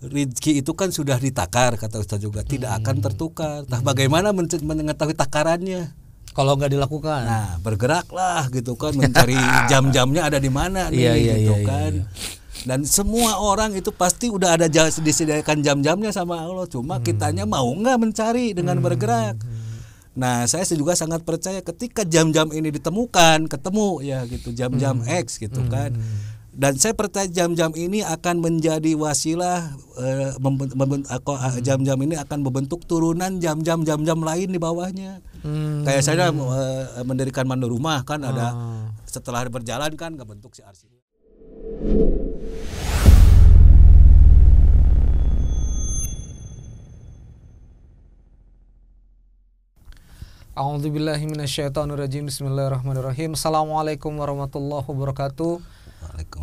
rizki itu kan sudah ditakar kata Ustaz juga tidak hmm. akan tertukar. Nah, hmm. bagaimana men mengetahui takarannya? Kalau nggak dilakukan. Nah, bergeraklah gitu kan mencari jam-jamnya ada di mana nih iya, iya, gitu iya, iya kan. Iya, iya. Dan semua orang itu pasti udah ada disediakan jam-jamnya sama Allah. Cuma hmm. kitanya mau nggak mencari dengan hmm. bergerak. Nah, saya juga sangat percaya ketika jam-jam ini ditemukan, ketemu ya gitu jam-jam hmm. X gitu hmm. kan. Hmm dan saya percaya jam-jam ini akan menjadi wasilah eh, eh, eh, jam-jam ini akan membentuk turunan jam-jam jam-jam lain di bawahnya. Hmm. Kayak saya uh, mendirikan mandor rumah kan ada ah. setelah berjalan kan bentuk si arsitek. A'udzubillahiminasyaitonirrajim Bismillahirrahmanirrahim Assalamualaikum warahmatullahi wabarakatuh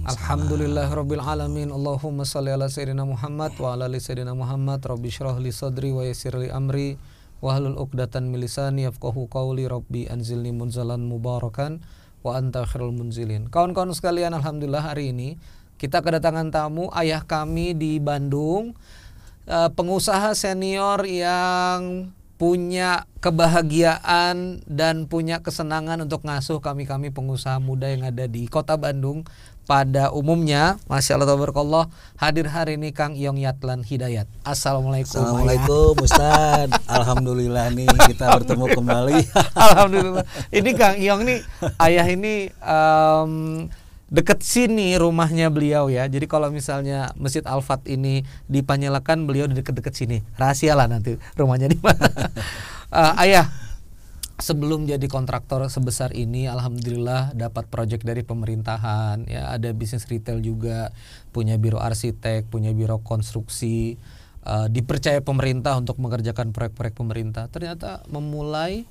Alhamdulillah Rabbil Alamin Allahumma salli ala Sayyidina Muhammad Wa ala li Sayyidina Muhammad Rabbi syrah li sadri wa yasir li amri Wa halul uqdatan milisani yafqahu qawli Rabbi anzilni munzalan mubarakan Wa anta khairul munzilin Kawan-kawan sekalian Alhamdulillah hari ini Kita kedatangan tamu ayah kami di Bandung eh, Pengusaha senior yang punya kebahagiaan dan punya kesenangan untuk ngasuh kami-kami pengusaha muda yang ada di Kota Bandung pada umumnya Masya Allah Tabarakallah hadir hari ini Kang Yong Yatlan Hidayat Assalamualaikum Assalamualaikum Ustaz Alhamdulillah nih kita bertemu kembali Alhamdulillah ini Kang Yong nih ayah ini um, deket sini rumahnya beliau ya. Jadi kalau misalnya Masjid Al Fat ini dipanyalakan beliau di deket-deket sini. Rahasia lah nanti rumahnya di mana. uh, ayah, sebelum jadi kontraktor sebesar ini alhamdulillah dapat proyek dari pemerintahan ya ada bisnis retail juga punya biro arsitek punya biro konstruksi uh, dipercaya pemerintah untuk mengerjakan proyek-proyek pemerintah ternyata memulai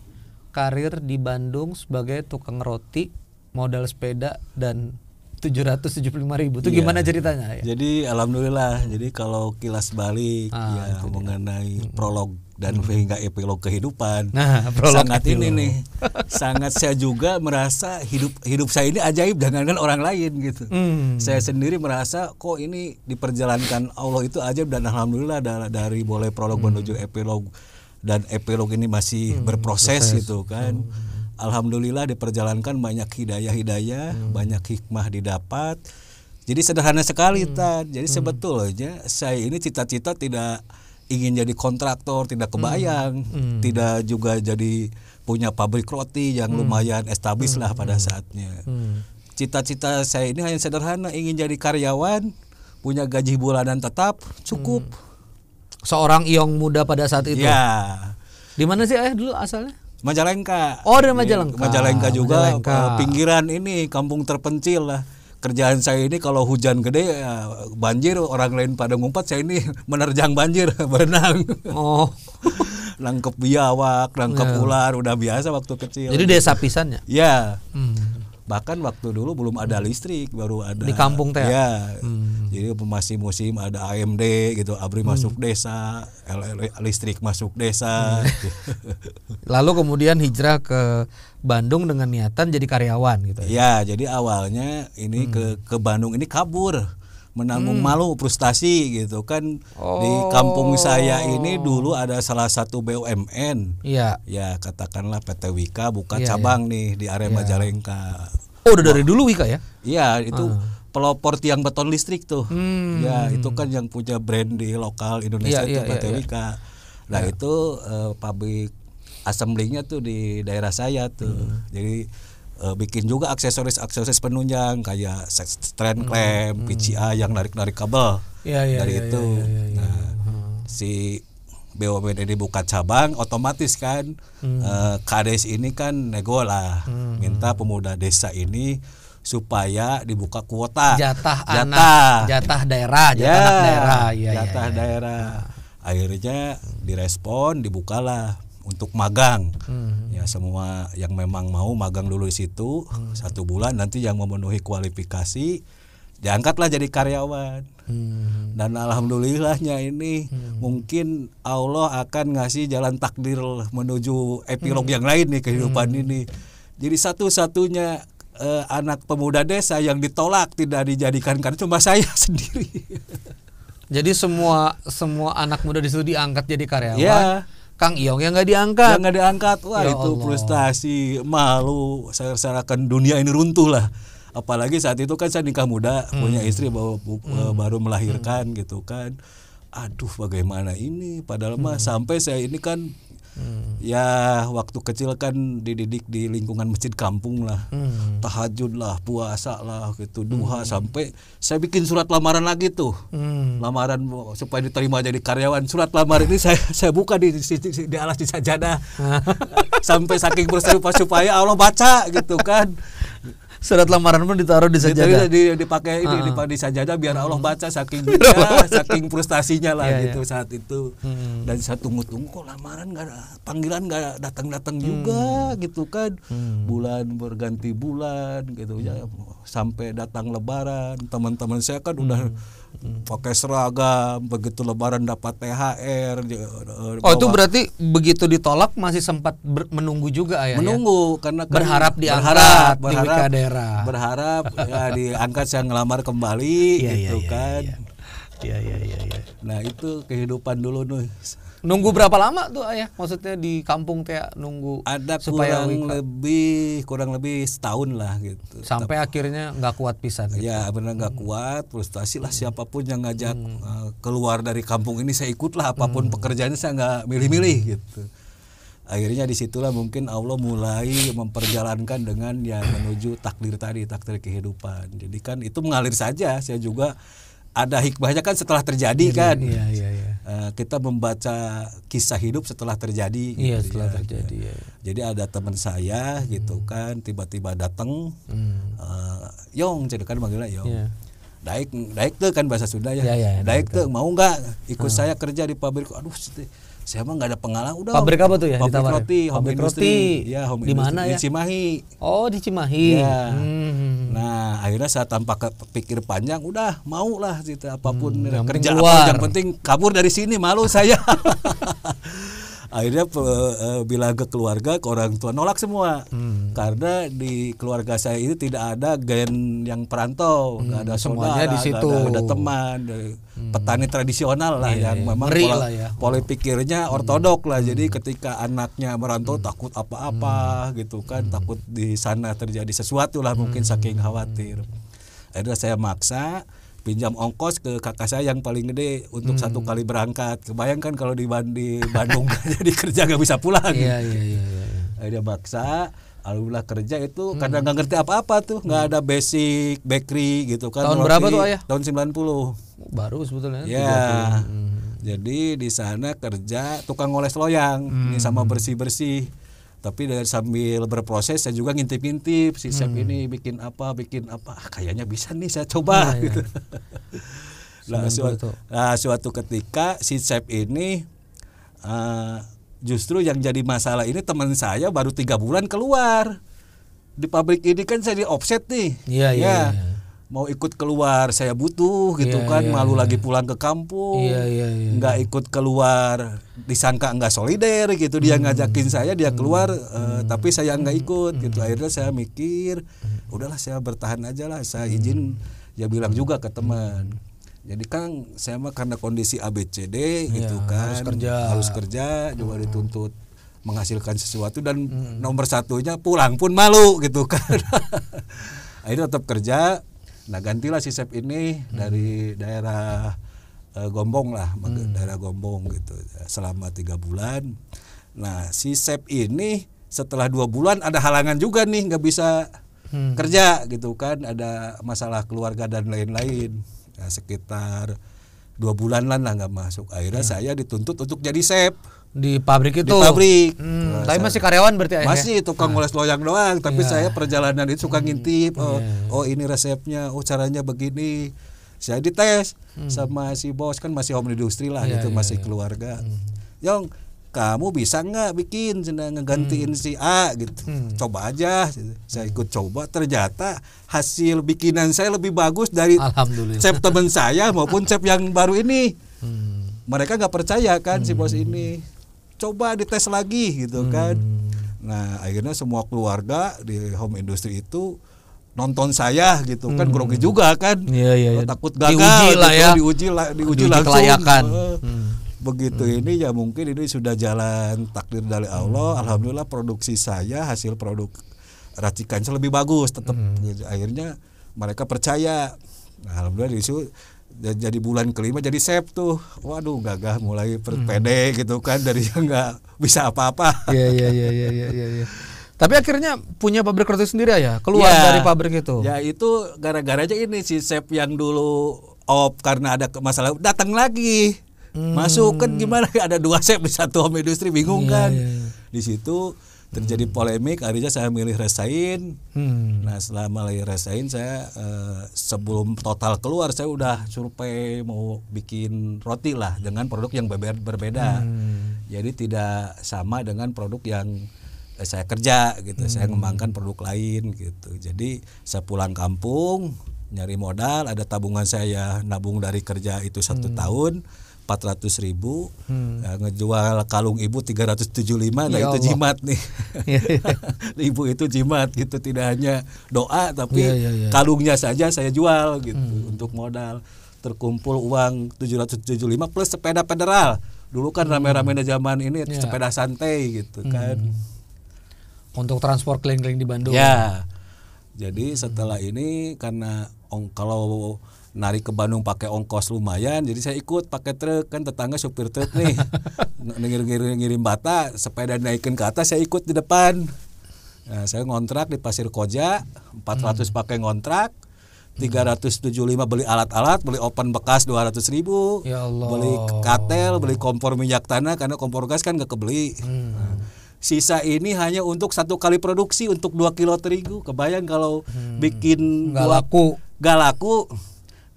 karir di Bandung sebagai tukang roti modal sepeda dan tujuh tujuh ratus puluh lima ribu itu iya. gimana ceritanya? Ya? Jadi alhamdulillah. Jadi kalau kilas balik ah, ya mengenai hmm. prolog dan hmm. hingga epilog kehidupan. Nah, sangat epilog. ini nih. sangat saya juga merasa hidup hidup saya ini ajaib dengan, dengan orang lain gitu. Hmm. Saya sendiri merasa kok ini diperjalankan Allah itu ajaib dan alhamdulillah dari boleh prolog hmm. menuju epilog dan epilog ini masih hmm, berproses, berproses gitu kan. Hmm alhamdulillah diperjalankan banyak hidayah-hidayah, hmm. banyak hikmah didapat. Jadi sederhana sekali hmm. Tan. Jadi hmm. sebetulnya saya ini cita-cita tidak ingin jadi kontraktor, tidak kebayang, hmm. Hmm. tidak juga jadi punya pabrik roti yang hmm. lumayan establis hmm. lah pada hmm. saatnya. Hmm. Cita-cita hmm. saya ini hanya sederhana, ingin jadi karyawan, punya gaji bulanan tetap, cukup. Hmm. Seorang iong muda pada saat itu. Ya. Di mana sih ayah eh, dulu asalnya? Majalengka. Oh, dari Majalengka. Iya, Majalengka juga Majalengka. Eh, pinggiran ini kampung terpencil lah. Kerjaan saya ini kalau hujan gede ya, banjir orang lain pada ngumpat saya ini menerjang banjir berenang. Oh. nangkep biawak, nangkep yeah. ular udah biasa waktu kecil. Jadi desa pisannya. Ya. Hmm bahkan waktu dulu belum ada hmm. listrik baru ada di kampung teh ya iya. hmm. jadi masih musim ada AMD gitu abri hmm. masuk desa listrik masuk desa hmm. lalu kemudian hijrah ke Bandung dengan niatan jadi karyawan gitu ya iya, jadi awalnya ini hmm. ke ke Bandung ini kabur menanggung hmm. malu frustasi gitu kan oh. di kampung saya ini oh. dulu ada salah satu BUMN ya ya katakanlah PT Wika buka ya, cabang ya. nih di area ya. Majalengka oh udah dari dulu Wika ya iya itu uh. pelopor tiang beton listrik tuh hmm. ya itu kan yang punya brand di lokal Indonesia ya, itu ya, PT ya, iya. Wika nah ya. itu uh, eh, pabrik assemblingnya tuh di daerah saya tuh hmm. jadi uh, bikin juga aksesoris-aksesoris penunjang kayak strand hmm, clamp, hmm. PCA yang narik-narik kabel ya, ya, dari ya, itu. Ya, ya, ya, nah, hmm. si BUMN ini buka cabang, otomatis kan hmm. eh, Kades ini kan nego lah, hmm. minta hmm. pemuda desa ini supaya dibuka kuota jatah, jatah anak, jatah daerah, jatah ya, daerah, ya, jatah ya, ya, daerah. Ya. Akhirnya direspon, dibukalah untuk magang. Hmm. Ya semua yang memang mau magang dulu di situ hmm. satu bulan nanti yang memenuhi kualifikasi diangkatlah jadi karyawan. Hmm. Dan alhamdulillahnya ini hmm. mungkin Allah akan ngasih jalan takdir menuju epilog hmm. yang lain nih kehidupan hmm. ini. Jadi satu-satunya eh, anak pemuda desa yang ditolak tidak dijadikan karena cuma saya sendiri. Jadi semua semua anak muda di situ diangkat jadi karyawan. Yeah. Kang Iong yang nggak diangkat. Yang nggak diangkat, wah ya itu Allah. frustasi, malu, rasakan dunia ini runtuh lah. Apalagi saat itu kan saya nikah muda, hmm. punya istri baru, hmm. Eh, baru melahirkan hmm. gitu kan. Aduh bagaimana ini? Padahal hmm. mah sampai saya ini kan Hmm. Ya waktu kecil kan dididik di lingkungan masjid kampung lah, hmm. tahajud lah, puasa lah gitu, duha hmm. sampai saya bikin surat lamaran lagi tuh, hmm. lamaran supaya diterima jadi karyawan. Surat lamaran ini saya saya buka di di, di, di alas di sajadah sampai saking berseru supaya Allah baca gitu kan surat lamaran pun ditaruh di sajadah. Jadi dipakai ini uh-huh. di sajadah biar Allah baca saking dia, ya, saking frustasinya lah yeah, gitu yeah. saat itu. Hmm. Dan saya tunggu-tunggu kok lamaran nggak panggilan nggak datang-datang hmm. juga gitu kan. Hmm. Bulan berganti bulan gitu ya, hmm. ya sampai datang lebaran teman-teman saya kan hmm. udah Hmm, pakai seragam begitu lebaran dapat THR eh, oh itu berarti begitu ditolak masih sempat menunggu juga ayah ya? menunggu karena kan berharap diangkat berharap berharap di berharap ya diangkat saya ngelamar kembali iya, gitu iya, iya, kan iya, iya. Iya iya iya. Ya. Nah itu kehidupan dulu nih. Nunggu berapa lama tuh ayah? Maksudnya di kampung teh ya, nunggu ada supaya kurang lebih kurang lebih setahun lah gitu. Sampai Tapi, akhirnya nggak kuat pisan. Gitu. Ya benar nggak hmm. kuat frustasi lah siapapun yang ngajak hmm. Eh, keluar dari kampung ini saya ikut lah apapun hmm. pekerjaannya saya nggak milih-milih hmm. gitu. Akhirnya disitulah mungkin Allah mulai memperjalankan dengan yang menuju takdir tadi takdir kehidupan. Jadi kan itu mengalir saja saya juga ada hikmahnya kan setelah terjadi ya, kan. Iya, iya, iya. Uh, kita membaca kisah hidup setelah terjadi. Iya, gitu, ya. setelah ya. terjadi. Ya. Jadi ada teman saya gitu hmm. gitu kan tiba-tiba datang, hmm. uh, Yong, jadi kan manggilnya Yong. Yeah. Daik, daik tuh kan bahasa Sunda ya. ya, ya daik tuh mau nggak ikut ah. saya kerja di pabrik? Aduh, saya mah nggak ada pengalaman udah pabrik apa tuh ya pabrik roti home pabrik industry roti. ya home di mana ya di Cimahi oh di Cimahi ya. hmm. nah akhirnya saya tanpa pikir panjang udah mau lah gitu apapun hmm, kerja apa yang penting kabur dari sini malu saya akhirnya uh, bilang ke keluarga ke orang tua nolak semua hmm. karena di keluarga saya itu tidak ada gen yang perantau hmm. Gak ada semuanya saudara, di situ gak ada, ada teman e, hmm. petani tradisional lah yeah, yang yeah. memang pola, lah ya. pola hmm. pikirnya hmm. ortodok hmm. lah jadi hmm. ketika anaknya merantau hmm. takut apa-apa hmm. gitu kan hmm. takut di sana terjadi sesuatu lah mungkin hmm. saking khawatir akhirnya saya maksa pinjam ongkos ke kakak saya yang paling gede untuk hmm. satu kali berangkat. Kebayangkan kalau di, Bandung jadi kerja nggak bisa pulang. Iya iya iya. iya. Eh, dia baksa alhamdulillah kerja itu hmm. kadang nggak ngerti apa-apa tuh, nggak hmm. ada basic bakery gitu kan. Tahun Roti, berapa tuh ayah? Tahun 90. Baru sebetulnya. Ya. Hmm. Jadi di sana kerja tukang ngoles loyang, hmm. sama bersih-bersih tapi dari sambil berproses saya juga ngintip-ngintip si chef hmm. ini bikin apa bikin apa ah, kayaknya bisa nih saya coba ya, gitu. ya. nah, suatu, nah suatu ketika si chef ini uh, justru yang jadi masalah ini teman saya baru tiga bulan keluar di pabrik ini kan saya di offset nih Iya. iya ya, ya. ya mau ikut keluar saya butuh gitu yeah, kan yeah, malu yeah. lagi pulang ke kampung yeah, yeah, yeah. ikut keluar disangka nggak solider gitu dia mm. ngajakin saya dia hmm. keluar mm. uh, tapi saya nggak hmm. ikut mm. gitu akhirnya saya mikir udahlah saya bertahan aja lah saya hmm. izin mm. ya bilang juga ke teman jadi kan saya mah karena kondisi ABCD yeah, gitu kan harus kerja harus kerja juga dituntut menghasilkan sesuatu dan mm. nomor satunya pulang pun malu gitu kan akhirnya tetap kerja Nah gantilah si Sep ini hmm. dari daerah e, Gombong lah, hmm. daerah Gombong gitu selama tiga bulan. Nah si Sep ini setelah dua bulan ada halangan juga nih nggak bisa hmm. kerja gitu kan ada masalah keluarga dan lain-lain nah, sekitar dua bulan lah nggak masuk akhirnya ya. saya dituntut untuk jadi sep di pabrik itu. Di pabrik. Hmm, nah, tapi masih karyawan berarti ya, Masih ya? tukang ah. ngoles loyang doang, tapi yeah. saya perjalanan itu suka hmm, ngintip. Oh, yeah. oh ini resepnya, oh caranya begini. Saya dites hmm. sama si bos kan masih home industri lah yeah, gitu, yeah, masih yeah. keluarga. Hmm. Yong, kamu bisa nggak bikin ngegantiin hmm. si A gitu. Hmm. Coba aja. Saya ikut hmm. coba ternyata hasil bikinan saya lebih bagus dari chef teman saya maupun chef yang baru ini. Hmm. Mereka nggak percaya kan hmm. si bos hmm. ini coba dites lagi gitu hmm. kan. Nah, akhirnya semua keluarga di home industry itu nonton saya gitu kan. hmm. kan grogi juga kan. Iya iya. Ya. Takut gagal diuji gitu, lah ya. diuji lah diuji, diuji langsung. Kelayakan. Hmm. Begitu hmm. ini ya mungkin ini sudah jalan takdir dari Allah. Hmm. Alhamdulillah produksi saya hasil produk racikan lebih bagus tetap hmm. akhirnya mereka percaya. Nah, alhamdulillah di jadi bulan kelima jadi sep tuh waduh gagah mulai hmm. pede hmm. gitu kan dari yang nggak bisa apa-apa iya iya iya iya iya ya. Tapi akhirnya punya pabrik roti sendiri ya, keluar ya, dari pabrik itu. Ya itu gara-gara aja ini si sep yang dulu op karena ada masalah datang lagi. Hmm. Masuk kan gimana ada dua sep di satu home industri bingung ya, kan. Ya, ya. Di situ terjadi hmm. polemik akhirnya saya milih resain. hmm. nah setelah milih resain saya eh, sebelum total keluar saya udah survei mau bikin roti lah dengan produk yang ber berbeda hmm. jadi tidak sama dengan produk yang eh, saya kerja gitu hmm. saya mengembangkan produk lain gitu jadi saya pulang kampung nyari modal ada tabungan saya nabung dari kerja itu satu hmm. tahun 400 ribu hmm. ya, ngejual kalung ibu 375 nah ya itu jimat nih ya, ya. ibu itu jimat gitu tidak hanya doa tapi ya, ya, ya. kalungnya saja saya jual gitu hmm. untuk modal terkumpul uang 775 plus sepeda federal dulu kan rame rame hmm. zaman ini ya. sepeda santai gitu hmm. kan untuk transport keliling-keliling di Bandung ya jadi setelah ini karena kalau narik ke Bandung pakai ongkos lumayan jadi saya ikut pakai truk kan tetangga supir truk nih ngirim ngirim bata sepeda naikin ke atas saya ikut di depan nah, saya ngontrak di Pasir Koja 400 hmm. pakai ngontrak 375 beli alat-alat, beli open bekas 200 ribu, ya Allah. beli katel, beli kompor minyak tanah karena kompor gas kan gak kebeli. Hmm. Nah, sisa ini hanya untuk satu kali produksi untuk 2 kilo terigu. Kebayang kalau hmm. bikin gak laku, gak laku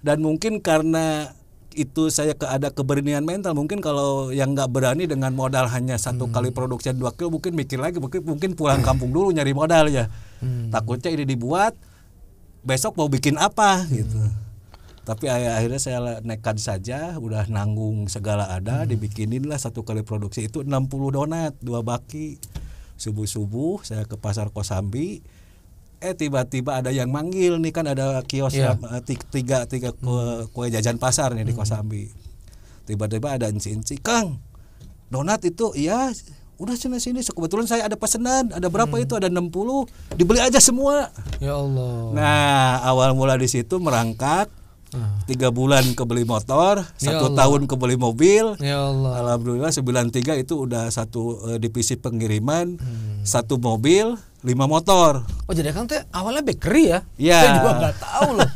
dan mungkin karena itu saya ke ada keberanian mental mungkin kalau yang nggak berani dengan modal hanya satu hmm. kali produksi dua kilo mungkin mikir lagi mungkin mungkin pulang kampung dulu nyari modal ya hmm. takutnya ini dibuat besok mau bikin apa gitu. hmm. gitu tapi akhirnya saya nekat saja udah nanggung segala ada hmm. dibikinin lah satu kali produksi itu 60 donat dua baki subuh subuh saya ke pasar kosambi eh tiba-tiba ada yang manggil nih kan ada kios yeah. Iya. tiga tiga kue, kue jajan pasar nih di Kosambi hmm. tiba-tiba ada enci cikang Kang donat itu iya udah sini sini kebetulan saya ada pesanan ada berapa hmm. itu ada 60 dibeli aja semua ya Allah nah awal mula di situ merangkak ah. tiga bulan kebeli motor ya satu Allah. tahun kebeli mobil ya Allah. alhamdulillah 93 itu udah satu uh, divisi pengiriman hmm. satu mobil lima motor. Oh jadi kan tuh awalnya bakery ya? Iya. Yeah. Saya juga nggak tahu loh.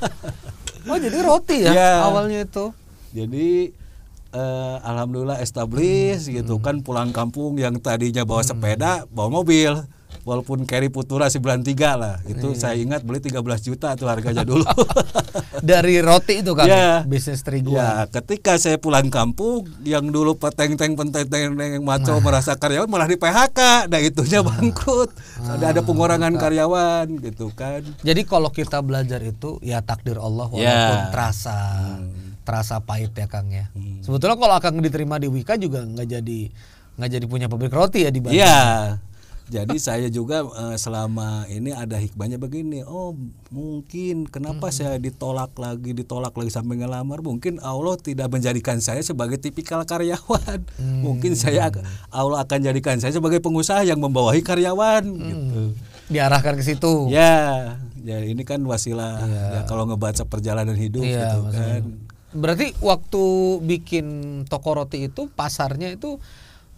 oh jadi roti ya yeah. awalnya itu. Jadi eh, alhamdulillah establish hmm. gitu kan pulang kampung yang tadinya bawa hmm. sepeda bawa mobil walaupun carry Putura 93 lah itu iya. saya ingat beli 13 juta itu harganya dulu dari roti itu kan ya bisnis terigu ya ketika saya pulang kampung yang dulu peteng-teng peteng-teng yang maco nah. merasa karyawan malah di PHK nah itunya bangkrut nah. ada ada pengurangan nah. karyawan gitu kan jadi kalau kita belajar itu ya takdir Allah iya. walaupun ya. terasa hmm. terasa pahit ya Kang ya hmm. sebetulnya kalau kang diterima di Wika juga nggak jadi nggak jadi punya pabrik roti ya di Bandung. ya. Jadi saya juga eh, selama ini ada hikmahnya begini. Oh, mungkin kenapa hmm. saya ditolak lagi, ditolak lagi sampai ngelamar? Mungkin Allah tidak menjadikan saya sebagai tipikal karyawan. Hmm. Mungkin saya Allah akan jadikan saya sebagai pengusaha yang membawahi karyawan hmm. gitu. Diarahkan ke situ. Ya, ya ini kan wasilah ya. ya kalau ngebaca perjalanan hidup ya, gitu kan. Berarti waktu bikin toko roti itu pasarnya itu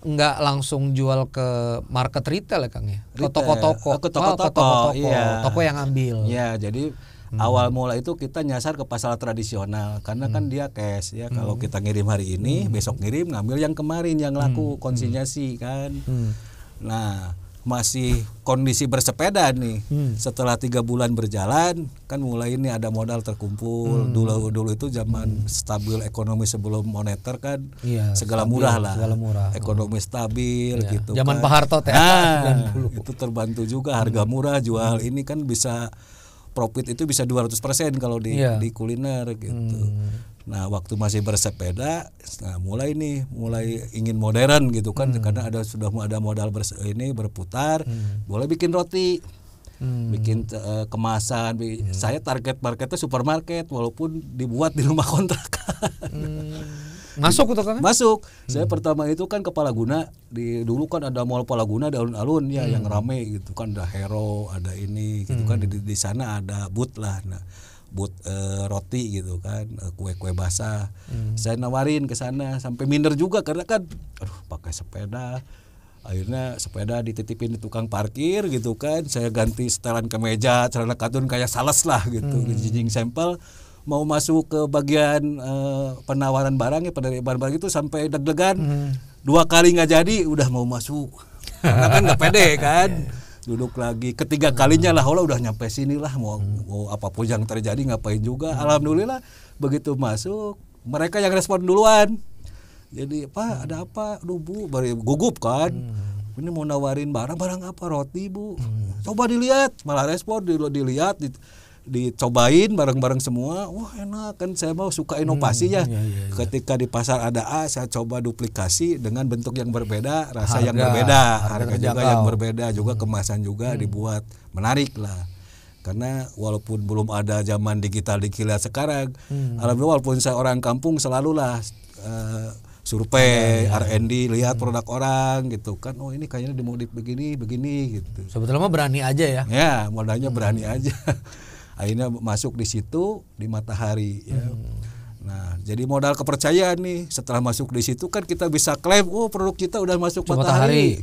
nggak langsung jual ke market retail ya Kang ya? Ke toko-toko. Oh, ke oh, toko-toko. Iya. Toko yang ambil. ya jadi hmm. awal mula itu kita nyasar ke pasar tradisional karena kan hmm. kan dia cash ya. Hmm. Kalau kita ngirim hari ini, hmm. besok ngirim ngambil yang kemarin yang laku hmm. konsinyasi hmm. kan. Hmm. Nah, masih kondisi bersepeda nih hmm. setelah tiga bulan berjalan kan mulai ini ada modal terkumpul hmm. dulu dulu itu zaman hmm. stabil ekonomi sebelum moneter kan iya, segala stabil, murah lah segala murah. ekonomi stabil iya. gitu zaman kan. Pak Harto teh nah, itu terbantu juga harga hmm. murah jual ini kan bisa profit itu bisa 200% kalau di iya. di kuliner gitu hmm. Nah, waktu masih bersepeda, nah mulai nih, mulai ingin modern gitu kan, hmm. karena ada sudah ada modal berse, ini berputar, hmm. boleh bikin roti, hmm. bikin uh, kemasan. Hmm. Saya target marketnya supermarket, walaupun dibuat di rumah kontrakan. Hmm. Masuk kan? Masuk. Hmm. Saya pertama itu kan kepala guna di dulu kan ada mall guna, ada alun-alun ya hmm. yang rame gitu kan, ada Hero, ada ini gitu kan, hmm. kan di, di sana ada But lah. Nah but e, roti gitu kan eh, kue-kue basah hmm. saya nawarin ke sana sampai minder juga karena kan aduh pakai sepeda akhirnya sepeda dititipin di tukang parkir gitu kan saya ganti setelan kemeja celana katun kayak sales lah gitu hmm. jinjing sampel mau masuk ke bagian e, penawaran barang ya penerimaan barang itu sampai deg-degan hmm. dua kali nggak jadi udah mau masuk karena kan nggak pede kan iya, iya duduk lagi ketiga kalinya lah Allah udah nyampe sini lah mau, hmm. mau apapun yang terjadi ngapain juga hmm. alhamdulillah begitu masuk mereka yang respon duluan jadi pak hmm. ada apa Aduh, bu baru gugup kan hmm. ini mau nawarin barang barang apa roti bu hmm. coba dilihat malah respon dilihat, dilihat dicobain bareng-bareng semua wah enak kan saya mau suka hmm, inovasi hmm, ya iya, iya, iya, ketika di pasar ada A saya coba duplikasi dengan bentuk yang berbeda rasa harga, yang berbeda harga, harga juga yang berbeda juga hmm. kemasan juga hmm. dibuat menarik lah karena walaupun belum ada zaman digital di kilat sekarang hmm. alhamdulillah walaupun saya orang kampung selalulah uh, survei ya, ya. R&D lihat hmm. produk orang gitu kan oh ini kayaknya dimodif begini begini gitu sebetulnya mah berani aja ya ya modalnya hmm. berani aja akhirnya masuk di situ di matahari ya. Hmm. Nah, jadi modal kepercayaan nih. Setelah masuk di situ kan kita bisa klaim, oh produk kita udah masuk matahari. matahari.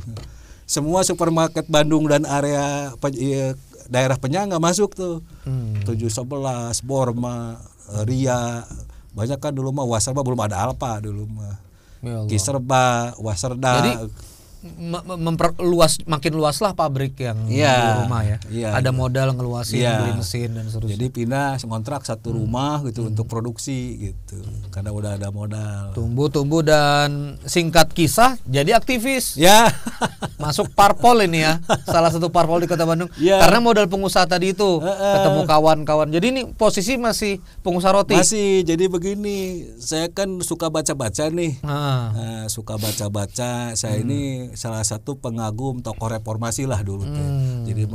Semua supermarket Bandung dan area iya, daerah penyangga masuk tuh. Hmm. sebelas, Borma, Ria, banyak kan dulu mah waserba belum ada Alpa dulu mah. Ya Kiserba, Waserda. Jadi memperluas makin luaslah pabrik yang di iya. rumah ya. ya Ada ya. modal ngeluasin ya. beli mesin dan seterusnya. Jadi pindah kontrak satu hmm. rumah gitu hmm. untuk produksi gitu. Karena udah ada modal. Tumbuh-tumbuh dan singkat kisah jadi aktivis. Ya. Masuk parpol ini ya. Salah satu parpol di Kota Bandung. Ya. Karena modal pengusaha tadi itu uh -uh. ketemu kawan-kawan. Jadi ini posisi masih pengusaha roti. Masih. Jadi begini, saya kan suka baca-baca nih. Uh. Uh, suka baca-baca. Saya hmm. ini salah satu pengagum tokoh reformasi lah dulu hmm. jadi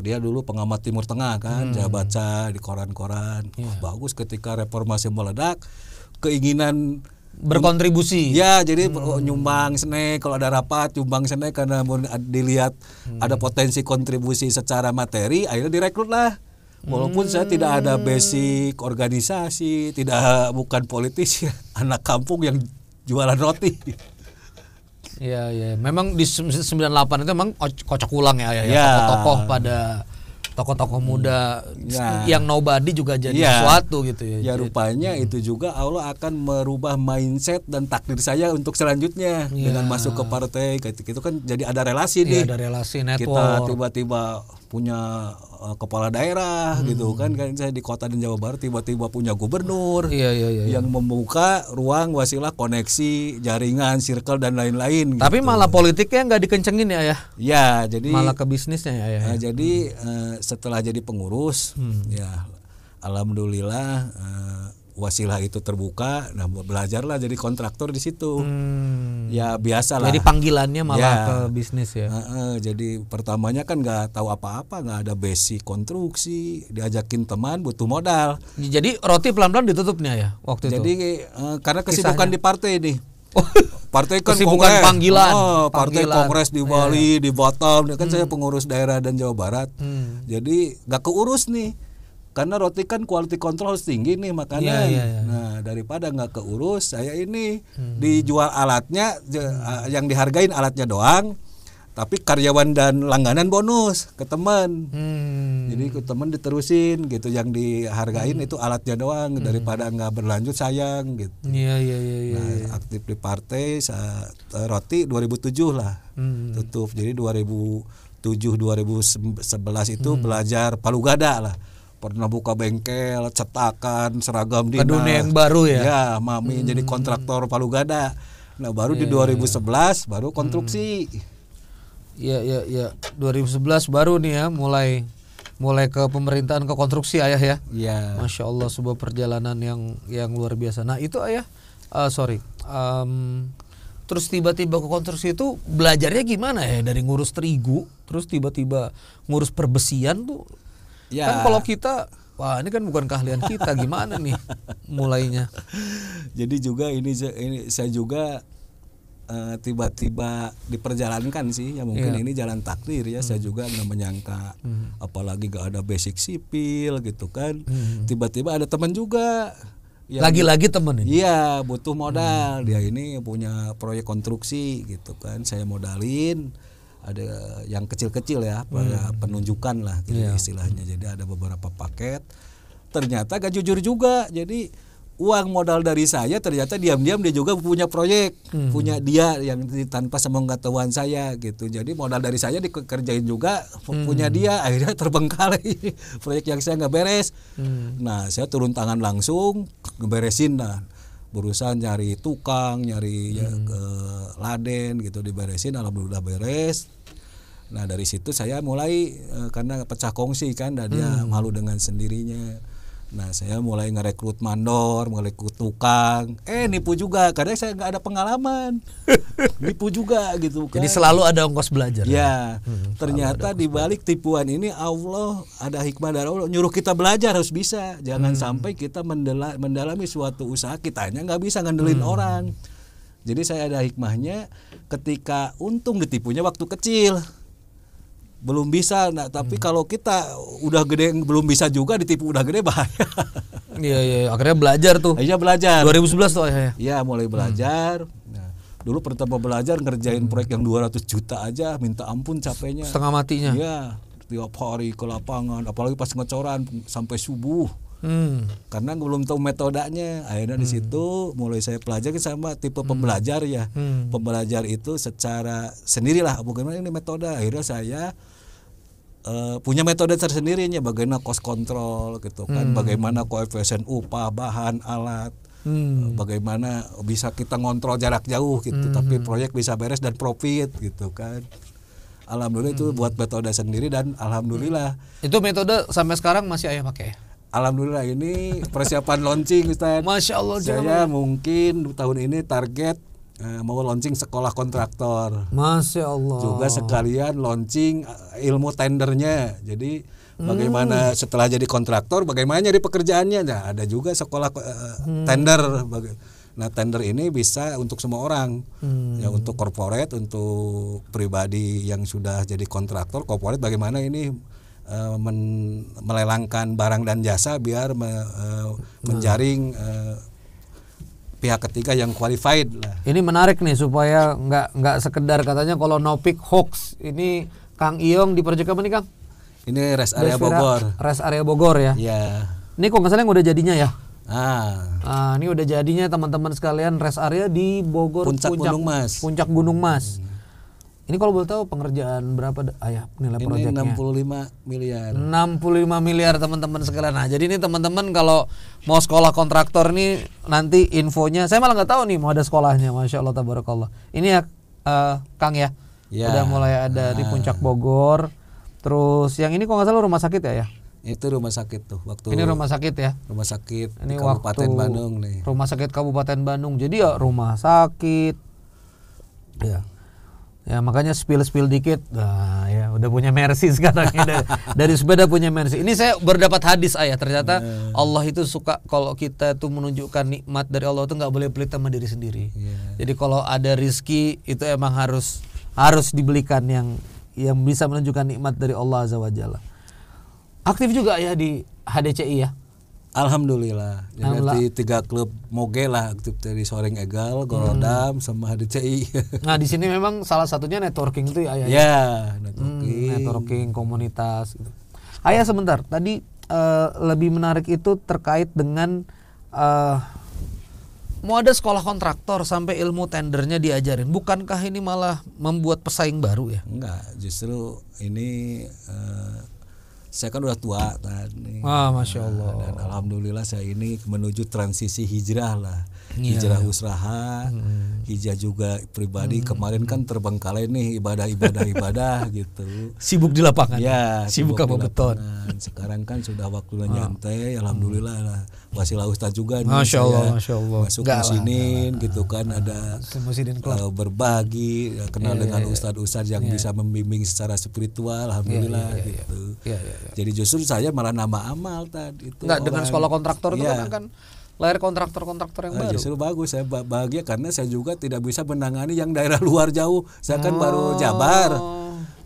dia dulu pengamat timur tengah kan hmm. dia baca di koran-koran yeah. Iya. oh, bagus ketika reformasi meledak keinginan berkontribusi. Ya, jadi hmm. Oh, nyumbang snack kalau ada rapat nyumbang snack karena mau dilihat hmm. ada potensi kontribusi secara materi akhirnya direkrut lah. Walaupun hmm. saya tidak ada hmm. basic organisasi, tidak bukan politisi, anak kampung yang jualan roti. Iya, iya. Memang di 98 itu memang kocok ulang ya, ya, ya. Iya. tokoh-tokoh pada tokoh-tokoh muda ya. yang nobody juga jadi ya. sesuatu gitu ya. Ya rupanya hmm. itu juga Allah akan merubah mindset dan takdir saya untuk selanjutnya ya. dengan masuk ke partai itu kan jadi ada relasi ya, nih. Ada relasi network. Kita tiba-tiba punya uh, kepala daerah hmm. gitu kan kan saya di kota dan Jawa Barat tiba-tiba punya gubernur iya, iya, iya, yang iya. membuka ruang wasilah koneksi jaringan circle dan lain-lain tapi gitu. malah politiknya nggak dikencengin ya ya ya jadi malah ke bisnisnya ya, ayah. Ya? Eh, jadi hmm. uh, setelah jadi pengurus hmm. ya alhamdulillah uh, wasilah itu terbuka nah belajarlah jadi kontraktor di situ hmm. ya biasa lah jadi panggilannya malah ya. ke bisnis ya jadi pertamanya kan nggak tahu apa-apa nggak ada basic konstruksi diajakin teman butuh modal ya, jadi roti pelan-pelan ditutupnya ya waktu jadi, itu jadi eh, karena kesibukan Kisahnya. di partai ini oh, partai kan kesibukan kongres. panggilan oh, partai panggilan. kongres di Bali iya, iya. di Batam kan hmm. saya pengurus daerah dan Jawa Barat hmm. jadi nggak keurus nih karena roti kan quality control tinggi nih makanan. Yeah, yeah, yeah. Nah daripada nggak keurus, saya ini hmm. dijual alatnya, yang dihargain alatnya doang, tapi karyawan dan langganan bonus ke teman. Hmm. Jadi ke teman diterusin gitu, yang dihargain hmm. itu alatnya doang hmm. daripada nggak berlanjut sayang gitu. Iya iya iya. iya nah iya. aktif di partai saat e, roti 2007 lah hmm. tutup, jadi 2007 2011 itu hmm. belajar palugada lah pernah buka bengkel, cetakan, seragam di dunia yang baru ya. Ya, mami hmm. jadi kontraktor Palu Gada. Nah, baru ya, di 2011 iya, iya, iya. baru hmm. konstruksi. Iya, hmm. iya, iya. 2011 baru nih ya mulai mulai ke pemerintahan ke konstruksi Ayah ya. Iya. Masya Allah sebuah perjalanan yang yang luar biasa. Nah, itu Ayah uh, sorry. Um, terus tiba-tiba ke konstruksi itu belajarnya gimana ya dari ngurus terigu terus tiba-tiba ngurus perbesian tuh Ya. Kan kalau kita wah ini kan bukan keahlian kita gimana nih mulainya. Jadi juga ini ini saya juga tiba eh, tiba-tiba diperjalankan sih ya mungkin yeah. ini jalan takdir ya hmm. saya juga nggak menyangka hmm. apalagi gak ada basic sipil gitu kan tiba hmm. tiba-tiba ada teman juga lagi-lagi temen ini iya butuh modal hmm. dia ini punya proyek konstruksi gitu kan saya modalin ada yang kecil-kecil ya pada hmm. penunjukan lah gitu yeah. istilahnya jadi ada beberapa paket ternyata gak jujur juga jadi uang modal dari saya ternyata diam-diam dia juga punya proyek hmm. punya dia yang tanpa sepengetahuan saya gitu jadi modal dari saya dikerjain juga hmm. punya dia akhirnya terbengkalai proyek yang saya nggak beres hmm. nah saya turun tangan langsung ngeberesin nah berusaha nyari tukang nyari ya hmm. ya, ke laden gitu diberesin alhamdulillah beres nah dari situ saya mulai uh, karena pecah kongsi kan dan dia hmm. malu dengan sendirinya Nah saya mulai ngerekrut mandor, ngerekrut tukang. Eh nipu juga, karena saya nggak ada pengalaman. nipu juga gitu kan. Jadi selalu ada ongkos belajar. Ya, ya Hmm, ternyata di balik tipuan ini Allah ada hikmah dari Allah nyuruh kita belajar harus bisa. Jangan hmm. sampai kita mendela mendalami suatu usaha kita hanya nggak bisa ngandelin hmm. orang. Jadi saya ada hikmahnya ketika untung ditipunya waktu kecil belum bisa nah tapi hmm. kalau kita udah gede belum bisa juga ditipu udah gede bahaya iya, iya iya akhirnya belajar tuh iya, akhirnya iya, hmm. belajar 2011 tuh ya. ya mulai belajar hmm. dulu pertama belajar ngerjain hmm. proyek yang 200 juta aja minta ampun capeknya setengah matinya iya tiap hari ke lapangan apalagi pas ngecoran sampai subuh Hmm. Karena belum tahu metodenya, akhirnya hmm. di situ mulai saya pelajari sama tipe hmm. pembelajar ya. Hmm. Pembelajar itu secara sendirilah, bagaimana ini metode. Akhirnya saya uh, punya metode tersendirinya bagaimana cost control gitu kan hmm. bagaimana koefisien upah bahan alat hmm. Eh, bagaimana bisa kita ngontrol jarak jauh gitu hmm. tapi proyek bisa beres dan profit gitu kan alhamdulillah hmm. itu buat metode sendiri dan alhamdulillah hmm. itu metode sampai sekarang masih ayah pakai Alhamdulillah ini persiapan launching Ustaz. Masya Allah. Saya mungkin tahun ini target Eh, mau launching sekolah kontraktor. Masya Allah. Juga sekalian launching eh, ilmu tendernya. Jadi hmm. bagaimana hmm. setelah jadi kontraktor, bagaimana jadi pekerjaannya? Nah, ada juga sekolah uh, tender. Nah tender ini bisa untuk semua orang, hmm. ya untuk korporat, untuk pribadi yang sudah jadi kontraktor, korporat bagaimana ini uh, men melelangkan barang dan jasa biar me, nah. menjaring. Uh, pihak ketiga yang qualified lah. Ini menarik nih supaya nggak nggak sekedar katanya kalau no pick hoax ini Kang Iong di apa nih Kang? Ini rest area Bogor. Rest area Bogor ya. Iya. Ini kok nggak salah udah jadinya ya? Ah. Nah, ini udah jadinya teman-teman sekalian rest area di Bogor Puncak, Puncak Gunung Mas. Puncak Gunung Mas. Hmm ini kalau boleh tahu pengerjaan berapa ayah ya, nilai ini proyeknya? Ini 65 miliar. 65 miliar teman-teman sekalian. Nah, jadi ini teman-teman kalau mau sekolah kontraktor nih nanti infonya saya malah nggak tahu nih mau ada sekolahnya, masya Allah tabarakallah. Ini ya uh, Kang ya, ya. udah mulai ada nah. di ah. Puncak Bogor. Terus yang ini kok nggak salah rumah sakit ya ya? Itu rumah sakit tuh waktu. Ini rumah sakit ya? Rumah sakit ini Kabupaten Bandung nih. Rumah sakit Kabupaten Bandung. Jadi ya rumah sakit. Ya Ya makanya spill-spill dikit. Nah, ya udah punya mercy sekarang ya. dari, dari sepeda punya mercy. Ini saya berdapat hadis ayah ternyata yeah. Allah itu suka kalau kita itu menunjukkan nikmat dari Allah itu nggak boleh pelit sama diri sendiri. Yeah. Jadi kalau ada rizki itu emang harus harus dibelikan yang yang bisa menunjukkan nikmat dari Allah azza wajalla. Aktif juga ya di HDCI ya. Alhamdulillah. Jadi Alhamdulillah. tiga klub moge lah aktif dari Soreng Egal, Gorodam, hmm. sama HDCI. nah di sini memang salah satunya networking tuh, ya. Ya, networking. Ya, hmm, networking komunitas. Gitu. Ayah sebentar. Tadi uh, lebih menarik itu terkait dengan uh, mau ada sekolah kontraktor sampai ilmu tendernya diajarin. Bukankah ini malah membuat pesaing baru ya? Enggak, justru ini. Uh, saya kan udah tua tadi. Ah, masya Allah. Dan alhamdulillah saya ini menuju transisi hijrah lah yeah. hijrah usaha mm. hijrah juga pribadi mm. kemarin kan terbengkalai nih ibadah ibadah ibadah gitu sibuk di lapangan ya sibuk, sibuk apa beton sekarang kan sudah waktunya ah. nyantai nyantai mm. alhamdulillah lah wasilah ustaz juga nih masya allah, masya allah. masuk gak musinin gitu kan uh, ada uh, berbagi ya, kenal yeah, dengan yeah, iya. ustadz yang yeah. bisa membimbing secara spiritual iya, alhamdulillah yeah, yeah, yeah, gitu yeah, yeah, yeah. Iya. jadi justru saya malah nama amal tadi itu nggak dengan sekolah kontraktor itu kan lahir kontraktor-kontraktor yang nah, baru. Justru bagus, saya bahagia karena saya juga tidak bisa menangani yang daerah luar jauh. Saya kan oh. baru Jabar,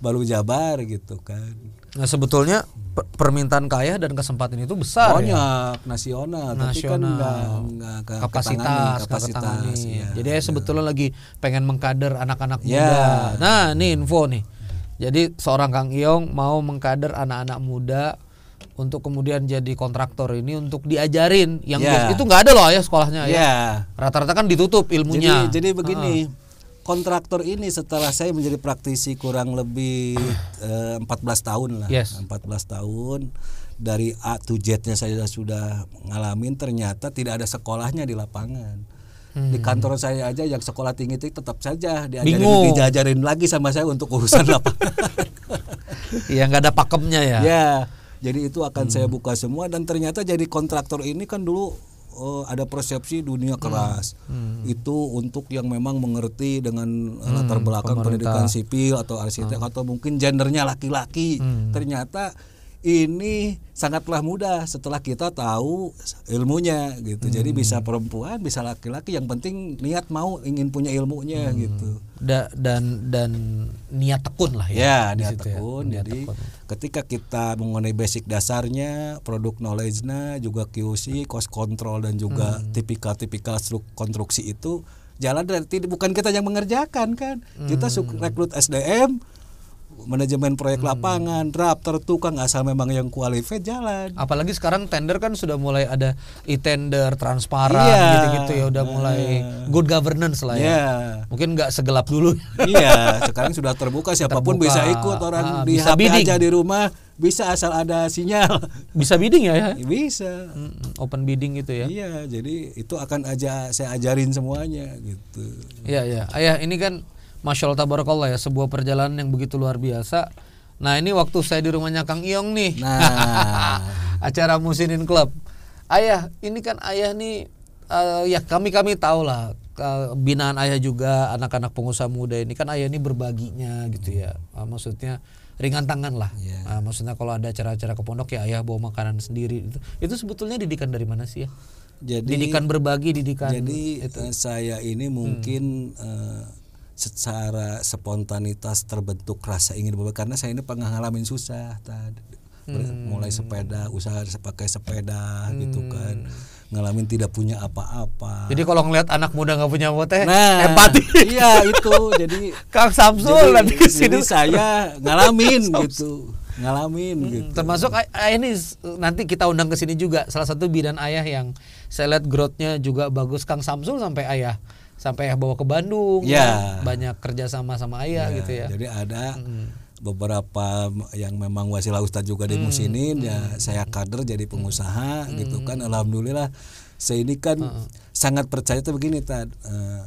baru Jabar gitu kan. Nah sebetulnya permintaan kaya dan kesempatan itu besar. Ya? Banyak ya? nasional, nasional. tapi kan gak, gak, gak kapasitas, kapasitas. ya. Jadi ya. sebetulnya lagi pengen mengkader anak-anak ya. muda. Iya. Nah ini info nih. Jadi seorang Kang Iong mau mengkader anak-anak muda untuk kemudian jadi kontraktor ini untuk diajarin yang yeah. itu nggak ada loh ya sekolahnya yeah. ya iya. rata-rata kan ditutup ilmunya jadi, jadi begini uh. kontraktor ini setelah saya menjadi praktisi kurang lebih uh, eh, 14 tahun lah yes. 14 tahun dari A to Z-nya saya sudah ngalamin ternyata tidak ada sekolahnya di lapangan Di hmm. kantor saya aja yang sekolah tinggi itu tetap saja diajarin diajarin lagi sama saya untuk urusan lapangan. Iya nggak ada pakemnya ya. Ya jadi itu akan hmm. saya buka semua dan ternyata jadi kontraktor ini kan dulu uh, ada persepsi dunia hmm. keras. Hmm. Hmm. Itu untuk yang memang mengerti dengan hmm. latar belakang Pemerintah. pendidikan sipil atau arsitek hmm. atau mungkin gendernya laki-laki. Hmm. Ternyata ini sangatlah mudah setelah kita tahu ilmunya gitu. Hmm. Jadi bisa hmm. perempuan, bisa laki-laki. Yang penting niat mau ingin punya ilmunya hmm. gitu. Da, dan dan niat tekun lah ya. Ya niat ya. tekun. Ya. Niat jadi tekun. ketika kita mengenai basic dasarnya, produk knowledge-nya, juga QC, cost control dan juga hmm. tipikal-tipikal konstruksi itu jalan dari bukan kita yang mengerjakan kan. Hmm. Kita rekrut SDM manajemen proyek hmm. lapangan, drafter, tukang asal memang yang qualified jalan. Apalagi sekarang tender kan sudah mulai ada e-tender, transparan iya. gitu-gitu ya udah mulai uh. good governance lah ya. Yeah. Mungkin nggak segelap dulu. Iya, sekarang sudah terbuka siapapun terbuka. bisa ikut orang ah, bisa HP bidding. aja di rumah bisa asal ada sinyal. Bisa bidding ya ya? Bisa. Open bidding gitu ya. Iya, jadi itu akan aja saya ajarin semuanya gitu. Iya, iya. Ayah ini kan Masya Allah tabarakallah ya sebuah perjalanan yang begitu luar biasa. Nah ini waktu saya di rumahnya Kang Iong nih. Nah. Acara Musinin Club. Ayah, ini kan ayah nih uh, ya kami kami tahu lah uh, binaan ayah juga anak-anak pengusaha muda ini kan ayah ini berbaginya gitu ya. Uh, maksudnya ringan tangan lah. Yeah. Iya. Uh, maksudnya kalau ada acara-acara ke pondok ya ayah bawa makanan sendiri. Itu, itu sebetulnya didikan dari mana sih ya? Jadi didikan berbagi, didikan. Jadi itu. Eh, saya ini hmm. mungkin hmm. uh, secara spontanitas terbentuk rasa ingin berubah karena saya ini pernah ngalamin susah tadi hmm. mulai sepeda usaha pakai sepeda gitu hmm. gitu kan ngalamin tidak punya apa-apa. Jadi kalau ngelihat anak muda nggak punya apa teh nah, empati. Iya itu. jadi Kang Samsul jadi, nanti ke sini saya ngalamin gitu. Ngalamin hmm, gitu. Termasuk ini nanti kita undang ke sini juga salah satu bidan ayah yang saya lihat growthnya juga bagus Kang Samsul sampai ayah sampai ayah bawa ke Bandung ya, kan? banyak kerja sama sama ayah ya, gitu ya jadi ada hmm. beberapa yang memang wasilah ustadz juga di musinin hmm. ya saya kader jadi pengusaha hmm. gitu kan alhamdulillah saya ini kan hmm. sangat percaya tuh begini tad uh, eh,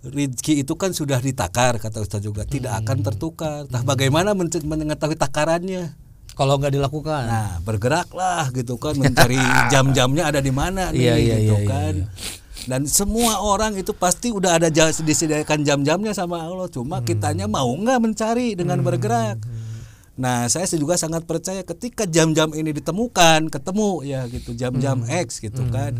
Rizki itu kan sudah ditakar kata Ustaz juga tidak hmm. akan tertukar. Nah bagaimana men mengetahui takarannya? Kalau nggak dilakukan. Nah bergeraklah gitu kan mencari jam-jamnya ada di mana iya, nih iya, iya, gitu iya, iya kan. Iya, iya dan semua orang itu pasti udah ada disediakan jam-jamnya sama Allah cuma hmm. kitanya mau nggak mencari dengan hmm. bergerak Nah, saya juga sangat percaya ketika jam-jam ini ditemukan, ketemu ya gitu, jam-jam hmm. X gitu hmm. kan.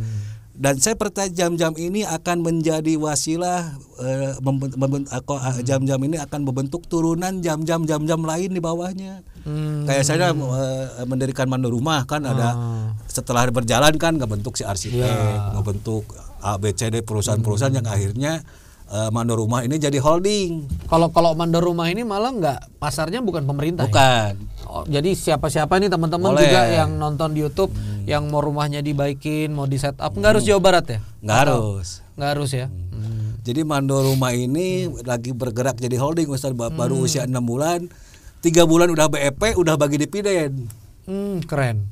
Dan saya percaya jam-jam ini akan menjadi wasilah eh, eh, eh hmm. jam-jam ini akan membentuk turunan jam-jam jam-jam lain di bawahnya. Hmm. Kayak saya eh, mendirikan mandor rumah kan ada ah. setelah berjalan kan nggak bentuk si arsitek, ya. nggak bentuk eh, ABCD perusahaan-perusahaan yang akhirnya uh, mandor rumah ini jadi holding. Kalau kalau mandor rumah ini malah nggak pasarnya bukan pemerintah. Ya? Bukan. Ya? Oh, jadi siapa-siapa nih teman-teman juga yang nonton di YouTube hmm. yang mau rumahnya dibaikin, mau di setup, nggak hmm. harus Jawa Barat ya? Nggak harus. Nggak harus ya. Hmm. hmm. Jadi mandor rumah ini hmm. lagi bergerak jadi holding Ustaz baru hmm. usia enam bulan, tiga bulan udah BEP, udah bagi dividen. Hmm, keren.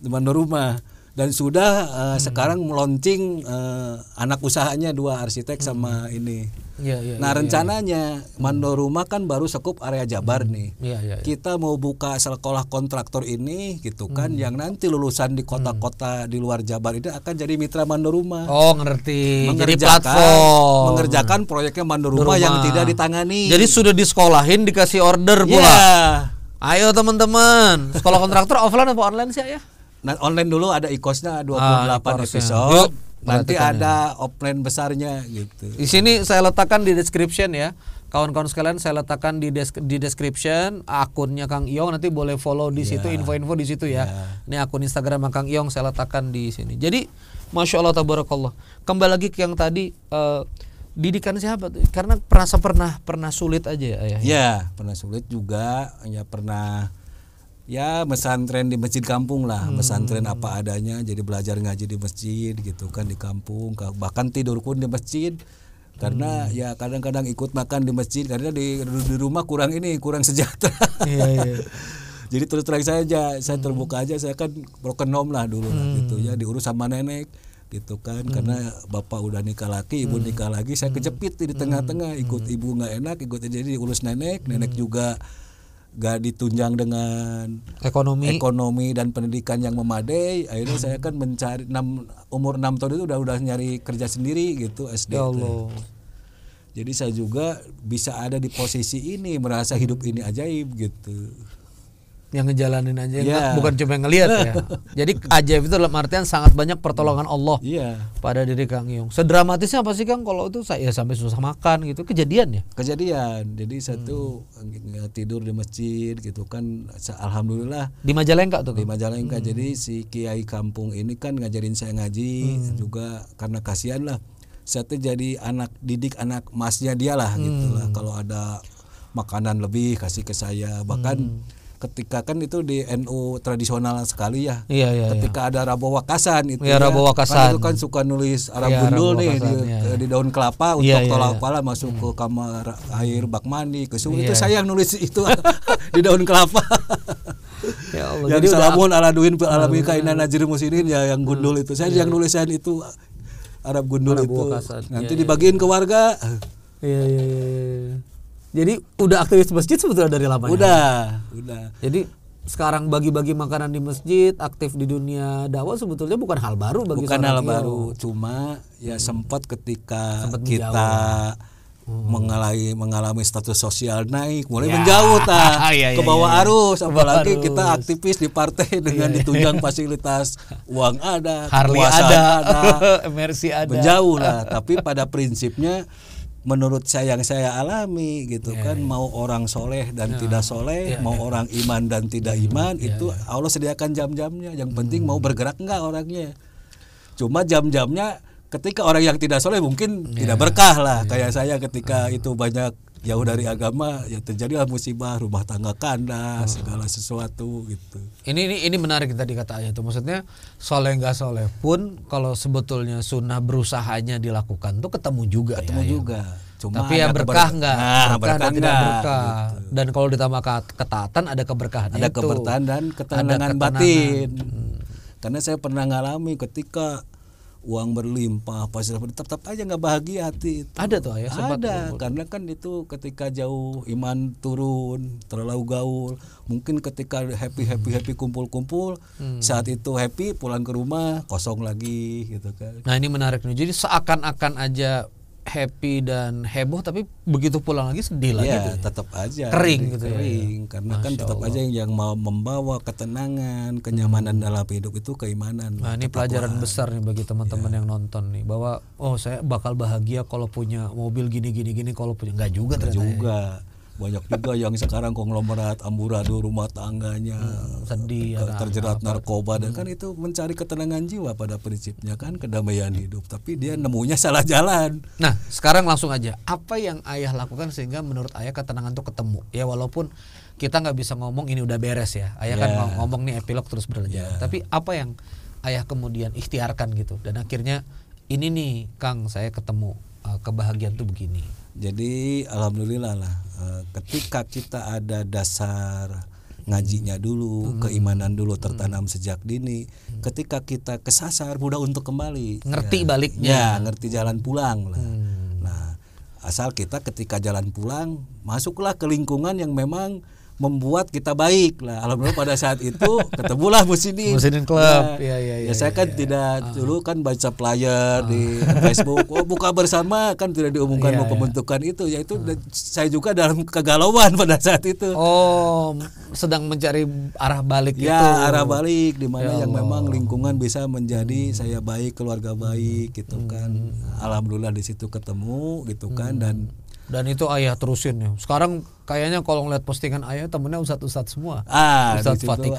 Mandor rumah dan sudah uh, hmm. sekarang meluncing uh, eh, anak usahanya dua arsitek hmm. sama ini. Ya, ya, nah ya, rencananya ya. Rumah kan baru sekup area Jabar hmm. nih. Ya, ya, ya. Kita mau buka sekolah kontraktor ini gitu kan, hmm. yang nanti lulusan di kota-kota hmm. di luar Jabar ini akan jadi mitra Rumah. Oh ngerti. Mengerjakan, jadi platform. Mengerjakan proyeknya Mandoruma Rumah. yang tidak ditangani. Jadi sudah disekolahin dikasih order pula. Yeah. Ayo teman-teman, sekolah kontraktor offline atau online sih ya? Nah, online dulu ada ikosnya 28 ah, episode. Yuk, nanti ada offline besarnya gitu. Di sini saya letakkan di description ya. Kawan-kawan sekalian saya letakkan di desk di description akunnya Kang Iong nanti boleh follow di situ iya. info-info di situ ya. Yeah. Ini akun Instagram Kang Iong saya letakkan di sini. Jadi Masya Allah tabarakallah. Kembali lagi ke yang tadi uh, didikan siapa Karena perasa pernah pernah sulit aja ya. Ya, ya pernah sulit juga, ya pernah ya pesantren di masjid kampung lah, pesantren hmm. apa adanya. Jadi belajar ngaji di masjid gitu kan di kampung, bahkan tidur pun di masjid karena hmm. ya kadang-kadang ikut makan di masjid karena di di rumah kurang ini kurang sejahtera iya, iya. jadi terus terang saja saya hmm. terbuka aja saya kan broken home lah dulu hmm. lah, gitu ya hmm. diurus sama nenek gitu kan hmm. karena bapak udah nikah lagi ibu hmm. nikah lagi saya kejepit di hmm. tengah-tengah ikut ibu nggak enak ikut jadi diurus nenek nenek juga gak ditunjang dengan ekonomi ekonomi dan pendidikan yang memadai akhirnya saya kan mencari enam umur enam tahun itu udah udah nyari kerja sendiri gitu SD ya Allah. jadi saya juga bisa ada di posisi ini merasa hidup ini ajaib gitu yang ngejalanin aja yeah. enggak, iya. bukan cuma yang ngelihat ya jadi ajaib itu dalam artian sangat banyak pertolongan Allah yeah. pada diri Kang Yung sedramatisnya apa sih Kang kalau itu saya sampai susah makan gitu kejadian ya kejadian jadi satu hmm. tidur di masjid gitu kan alhamdulillah di Majalengka tuh kan? di Majalengka hmm. jadi si kiai kampung ini kan ngajarin saya ngaji hmm. juga karena kasihan lah saya tuh jadi anak didik anak masnya dia lah hmm. gitu lah hmm. kalau ada makanan lebih kasih ke saya bahkan hmm ketika kan itu di NU tradisional sekali ya. Iya, iya, ketika iya. ada Rabo Wakasan itu. Iya, ya, Rabo Wakasan. Kan itu kan suka nulis Arab iya, Gundul nih Wakasan, di, iya, di daun kelapa iya, untuk iya, iya, tolak pala masuk hmm. ke iya. kamar air bak mandi ke sungai iya. itu saya yang nulis itu di daun kelapa. ya Allah. Jadi salamun ala duin alami iya. kaina najir musinin ya yang gundul hmm, itu. Saya iya, yang nulisan itu Arab gundul Arab itu. Wakasan. Nanti iya, dibagiin iya. ke warga. Iya, iya, iya. Jadi udah aktivis masjid sebetulnya dari lama. Udah, udah. Jadi sekarang bagi-bagi makanan di masjid, aktif di dunia dakwah sebetulnya bukan hal baru bagi Bukan hal baru, cuma ya sempat ketika sempet kita menjauh hmm. mengalami mengalami status sosial naik mulai ya. menjauh ta ah, iya, iya, ke bawah iya, arus apalagi arus. kita aktivis di partai dengan ditunjang fasilitas uang ada Harley ada, ada, ada. Mercy ada menjauh lah tapi pada prinsipnya menurut saya yang saya alami gitu yeah, kan yeah. mau orang soleh dan yeah. tidak soleh yeah, mau yeah. orang iman dan tidak ya, ya. iman yeah, itu yeah. Allah sediakan jam-jamnya yang penting hmm. mau bergerak enggak orangnya cuma jam-jamnya ketika orang yang tidak soleh mungkin yeah. tidak berkah lah yeah. kayak saya ketika uh. itu banyak jauh dari agama ya terjadilah musibah rumah tangga kandas hmm. segala sesuatu gitu ini ini ini menarik tadi katanya itu maksudnya soleh nggak soleh pun kalau sebetulnya sunnah berusahanya dilakukan tuh ketemu juga ketemu ya, iya. juga ya. Cuma tapi ya berkah nggak nah, berkah, berkah tidak berkah gitu. dan kalau ditambah ketaatan ada keberkahan ada keberkahan dan ketenangan, ketenangan batin hmm. karena saya pernah ngalami ketika uang berlimpah apa tetap tetap aja nggak bahagia hati itu. ada tuh ya sempat ada turun. karena kan itu ketika jauh iman turun terlalu gaul mungkin ketika happy happy hmm. happy kumpul kumpul hmm. saat itu happy pulang ke rumah kosong lagi gitu kan nah ini menarik nih jadi seakan-akan aja happy dan heboh tapi begitu pulang lagi sedih lagi iya, gitu ya, gitu. tetap aja kering gitu ya. kering ya. karena kan Masya kan tetap Allah. aja yang mau membawa ketenangan kenyamanan hmm. dalam hidup itu keimanan nah ini pelajaran besar nih bagi teman-teman ya. yang nonton nih bahwa oh saya bakal bahagia kalau punya mobil gini gini gini kalau punya nggak juga ya. nggak juga banyak juga yang sekarang konglomerat amburadu, rumah tangganya hmm, sedih ter terjerat narkoba dan hmm. kan itu mencari ketenangan jiwa pada prinsipnya kan kedamaian hidup tapi dia nemunya salah jalan nah sekarang langsung aja apa yang ayah lakukan sehingga menurut ayah ketenangan itu ketemu ya walaupun kita nggak bisa ngomong ini udah beres ya ayah yeah. kan ya. ngomong nih epilog terus berlanjut. yeah. tapi apa yang ayah kemudian ikhtiarkan gitu dan akhirnya ini nih Kang saya ketemu eh, kebahagiaan tuh begini jadi alhamdulillah lah eh, ketika kita ada dasar ngajinya dulu, hmm. keimanan dulu tertanam hmm. sejak dini. Hmm. Ketika kita kesasar mudah untuk kembali. Ngerti ya, baliknya. Ya, ngerti jalan pulang lah. Hmm. Nah, asal kita ketika jalan pulang masuklah ke lingkungan yang memang membuat kita baik lah. Alhamdulillah pada saat itu ketemulah Musinin. Musinin Club. Ya, ya, ya, ya, ya saya ya, kan ya, tidak ah. dulu kan baca player ah. di Facebook. Oh, buka bersama kan tidak diumumkan ya, pembentukan ya. itu. Yaitu ah. saya juga dalam kegalauan pada saat itu. Oh, sedang mencari arah balik ya, itu. arah balik di mana ya yang memang lingkungan bisa menjadi hmm. saya baik, keluarga baik gitu kan. hmm. kan. Alhamdulillah di situ ketemu gitu kan, hmm. kan dan dan itu ayah terusin ya. Sekarang kayaknya kalau ngeliat postingan ayah temennya ustadz ustadz semua. Ah, ustadz Fatih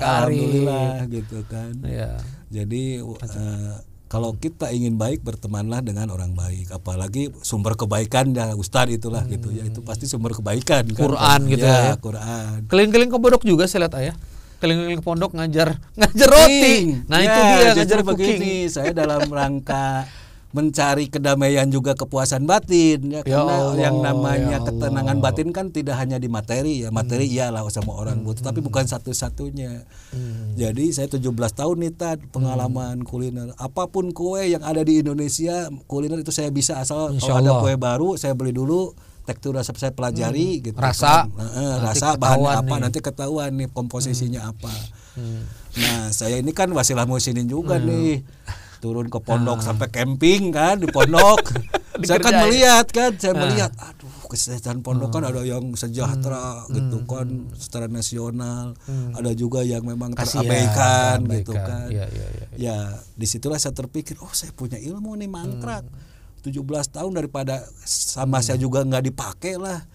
gitu kan. Ya. Jadi uh, kalau kita ingin baik bertemanlah dengan orang baik. Apalagi sumber kebaikan ya ustadz itulah hmm. gitu ya. Itu pasti sumber kebaikan. Kan. Quran kan? gitu ya. ya. Quran. Keling-keling ke Bodok juga saya lihat ayah keliling-keliling ke pondok ngajar ngajar roti. Nah, ya, itu dia ngajar begini. Saya dalam rangka mencari kedamaian juga kepuasan batin ya, ya karena Allah, yang namanya ya ketenangan Allah. batin kan tidak hanya di materi ya materi hmm. iyalah sama orang hmm. butuh tapi bukan satu-satunya hmm. jadi saya 17 tahun nih tad pengalaman hmm. kuliner apapun kue yang ada di Indonesia kuliner itu saya bisa asal Insya kalau ada kue baru saya beli dulu tekstur resep saya pelajari hmm. gitu rasa kan. eh, rasa bahannya apa nanti ketahuan nih komposisinya hmm. apa hmm. nah saya ini kan wasilah musinin juga hmm. nih turun ke pondok ah. sampai camping kan di pondok. saya kan melihat kan, saya ah. melihat aduh kesehatan pondok kan ah. ada yang sejahtera hmm. gitu hmm. kan secara nasional, hmm. ada juga yang memang ya, terabaikan ya, gitu kan. Ya, ya, ya, ya. ya disitulah saya terpikir, oh saya punya ilmu nih mangkrak. Hmm. 17 tahun daripada sama hmm. saya juga nggak dipakai lah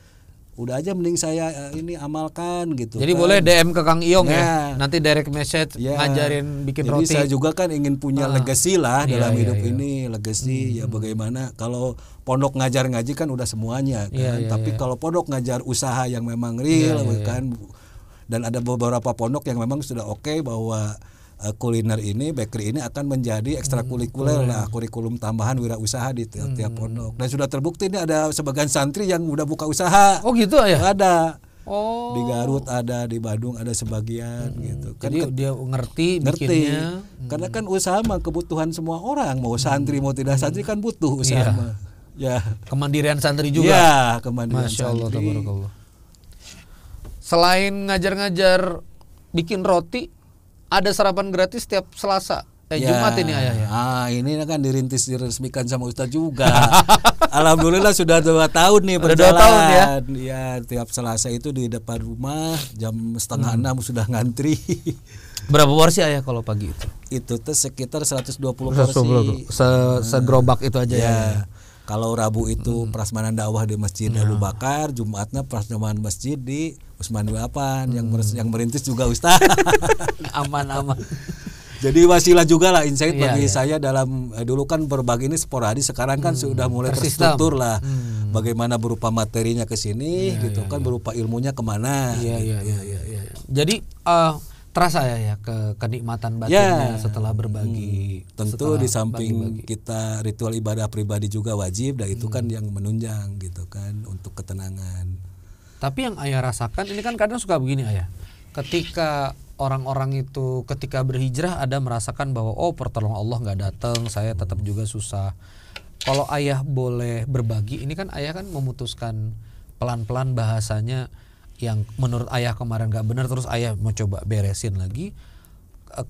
udah aja mending saya eh, ini amalkan gitu. Jadi kan. boleh DM ke Kang Iong yeah. ya. Nanti direct message yeah. ngajarin bikin Jadi roti. Jadi saya juga kan ingin punya ah. legacy lah yeah, dalam yeah, hidup yeah. ini, legacy ya hmm. ya bagaimana kalau pondok ngajar ngaji kan udah semuanya iya, kan. Yeah, yeah, Tapi yeah. kalau pondok ngajar usaha yang memang real yeah, yeah, kan yeah. dan ada beberapa pondok yang memang sudah oke okay bahwa Eh, kuliner ini bakery ini akan menjadi ekstrakurikuler hmm. lah kurikulum tambahan wirausaha di tiap-tiap hmm. pondok dan sudah terbukti ini ada sebagian santri yang udah buka usaha oh gitu ya ada Oh. Di Garut ada, di Bandung ada sebagian hmm. gitu. Kan Jadi dia ngerti ngerti. Bikinnya. Hmm. Karena kan usaha mah kebutuhan semua orang, mau santri hmm. mau tidak hmm. santri kan butuh iya. usaha yeah. Ya. Kemandirian santri juga. Ya, kemandirian Masya Allah, santri. Selain ngajar-ngajar bikin roti, ada sarapan gratis setiap Selasa. Eh ya. Jumat ini ayah ya. Ah ini kan dirintis diresmikan sama Ustadz juga. Alhamdulillah sudah dua tahun nih berjalan. dua tahun ya. Ya tiap Selasa itu di depan rumah jam setengah hmm. enam sudah ngantri. Berapa porsi ayah kalau pagi itu? Itu tuh sekitar 120 porsi. Se nah. Segerobak itu aja ya. ya. Kalau Rabu itu hmm. prasmanan dakwah di masjid nah. Hmm. Lalu Bakar, Jumatnya prasmanan masjid di Usman Wapan hmm. yang yang merintis juga Ustaz. aman aman. Jadi wasilah juga lah insight iya, bagi iya. saya dalam eh, dulu kan berbagi ini sporadis sekarang kan hmm, sudah mulai tersistem. terstruktur lah hmm. bagaimana berupa materinya ke sini iya, gitu kan berupa ilmunya kemana. Iya gitu. iya iya iya. Jadi uh, terasa ya, ya ke kenikmatan batinnya ya, setelah berbagi. Hmm, tentu setelah di samping bagi -bagi. kita ritual ibadah pribadi juga wajib dan itu kan hmm. kan yang menunjang gitu kan untuk ketenangan. Tapi yang ayah rasakan ini kan kadang suka begini ayah. Ketika orang-orang itu ketika berhijrah ada merasakan bahwa oh pertolongan Allah nggak datang, saya tetap juga susah. Kalau ayah boleh berbagi, ini kan ayah kan memutuskan pelan-pelan bahasanya yang menurut ayah kemarin gak benar terus ayah mau coba beresin lagi eh,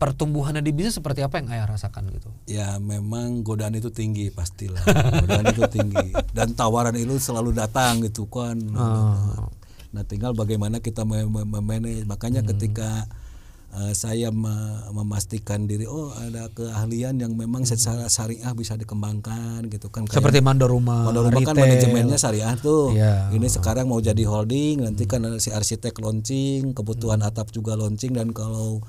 pertumbuhannya di bisnis seperti apa yang ayah rasakan gitu? Ya memang godaan itu tinggi pastilah godaan itu tinggi dan tawaran itu selalu datang gitu kan. Oh. Nah tinggal bagaimana kita memanage makanya hmm. ketika Eh, saya memastikan diri oh ada keahlian yang memang secara mhm. syariah bisa dikembangkan gitu kan Kayak seperti rumah mandor rumah kan manajemennya syariah tuh yeah. ini sekarang mau jadi holding nanti mhm. kan si arsitek launching kebutuhan mhm. atap juga launching dan kalau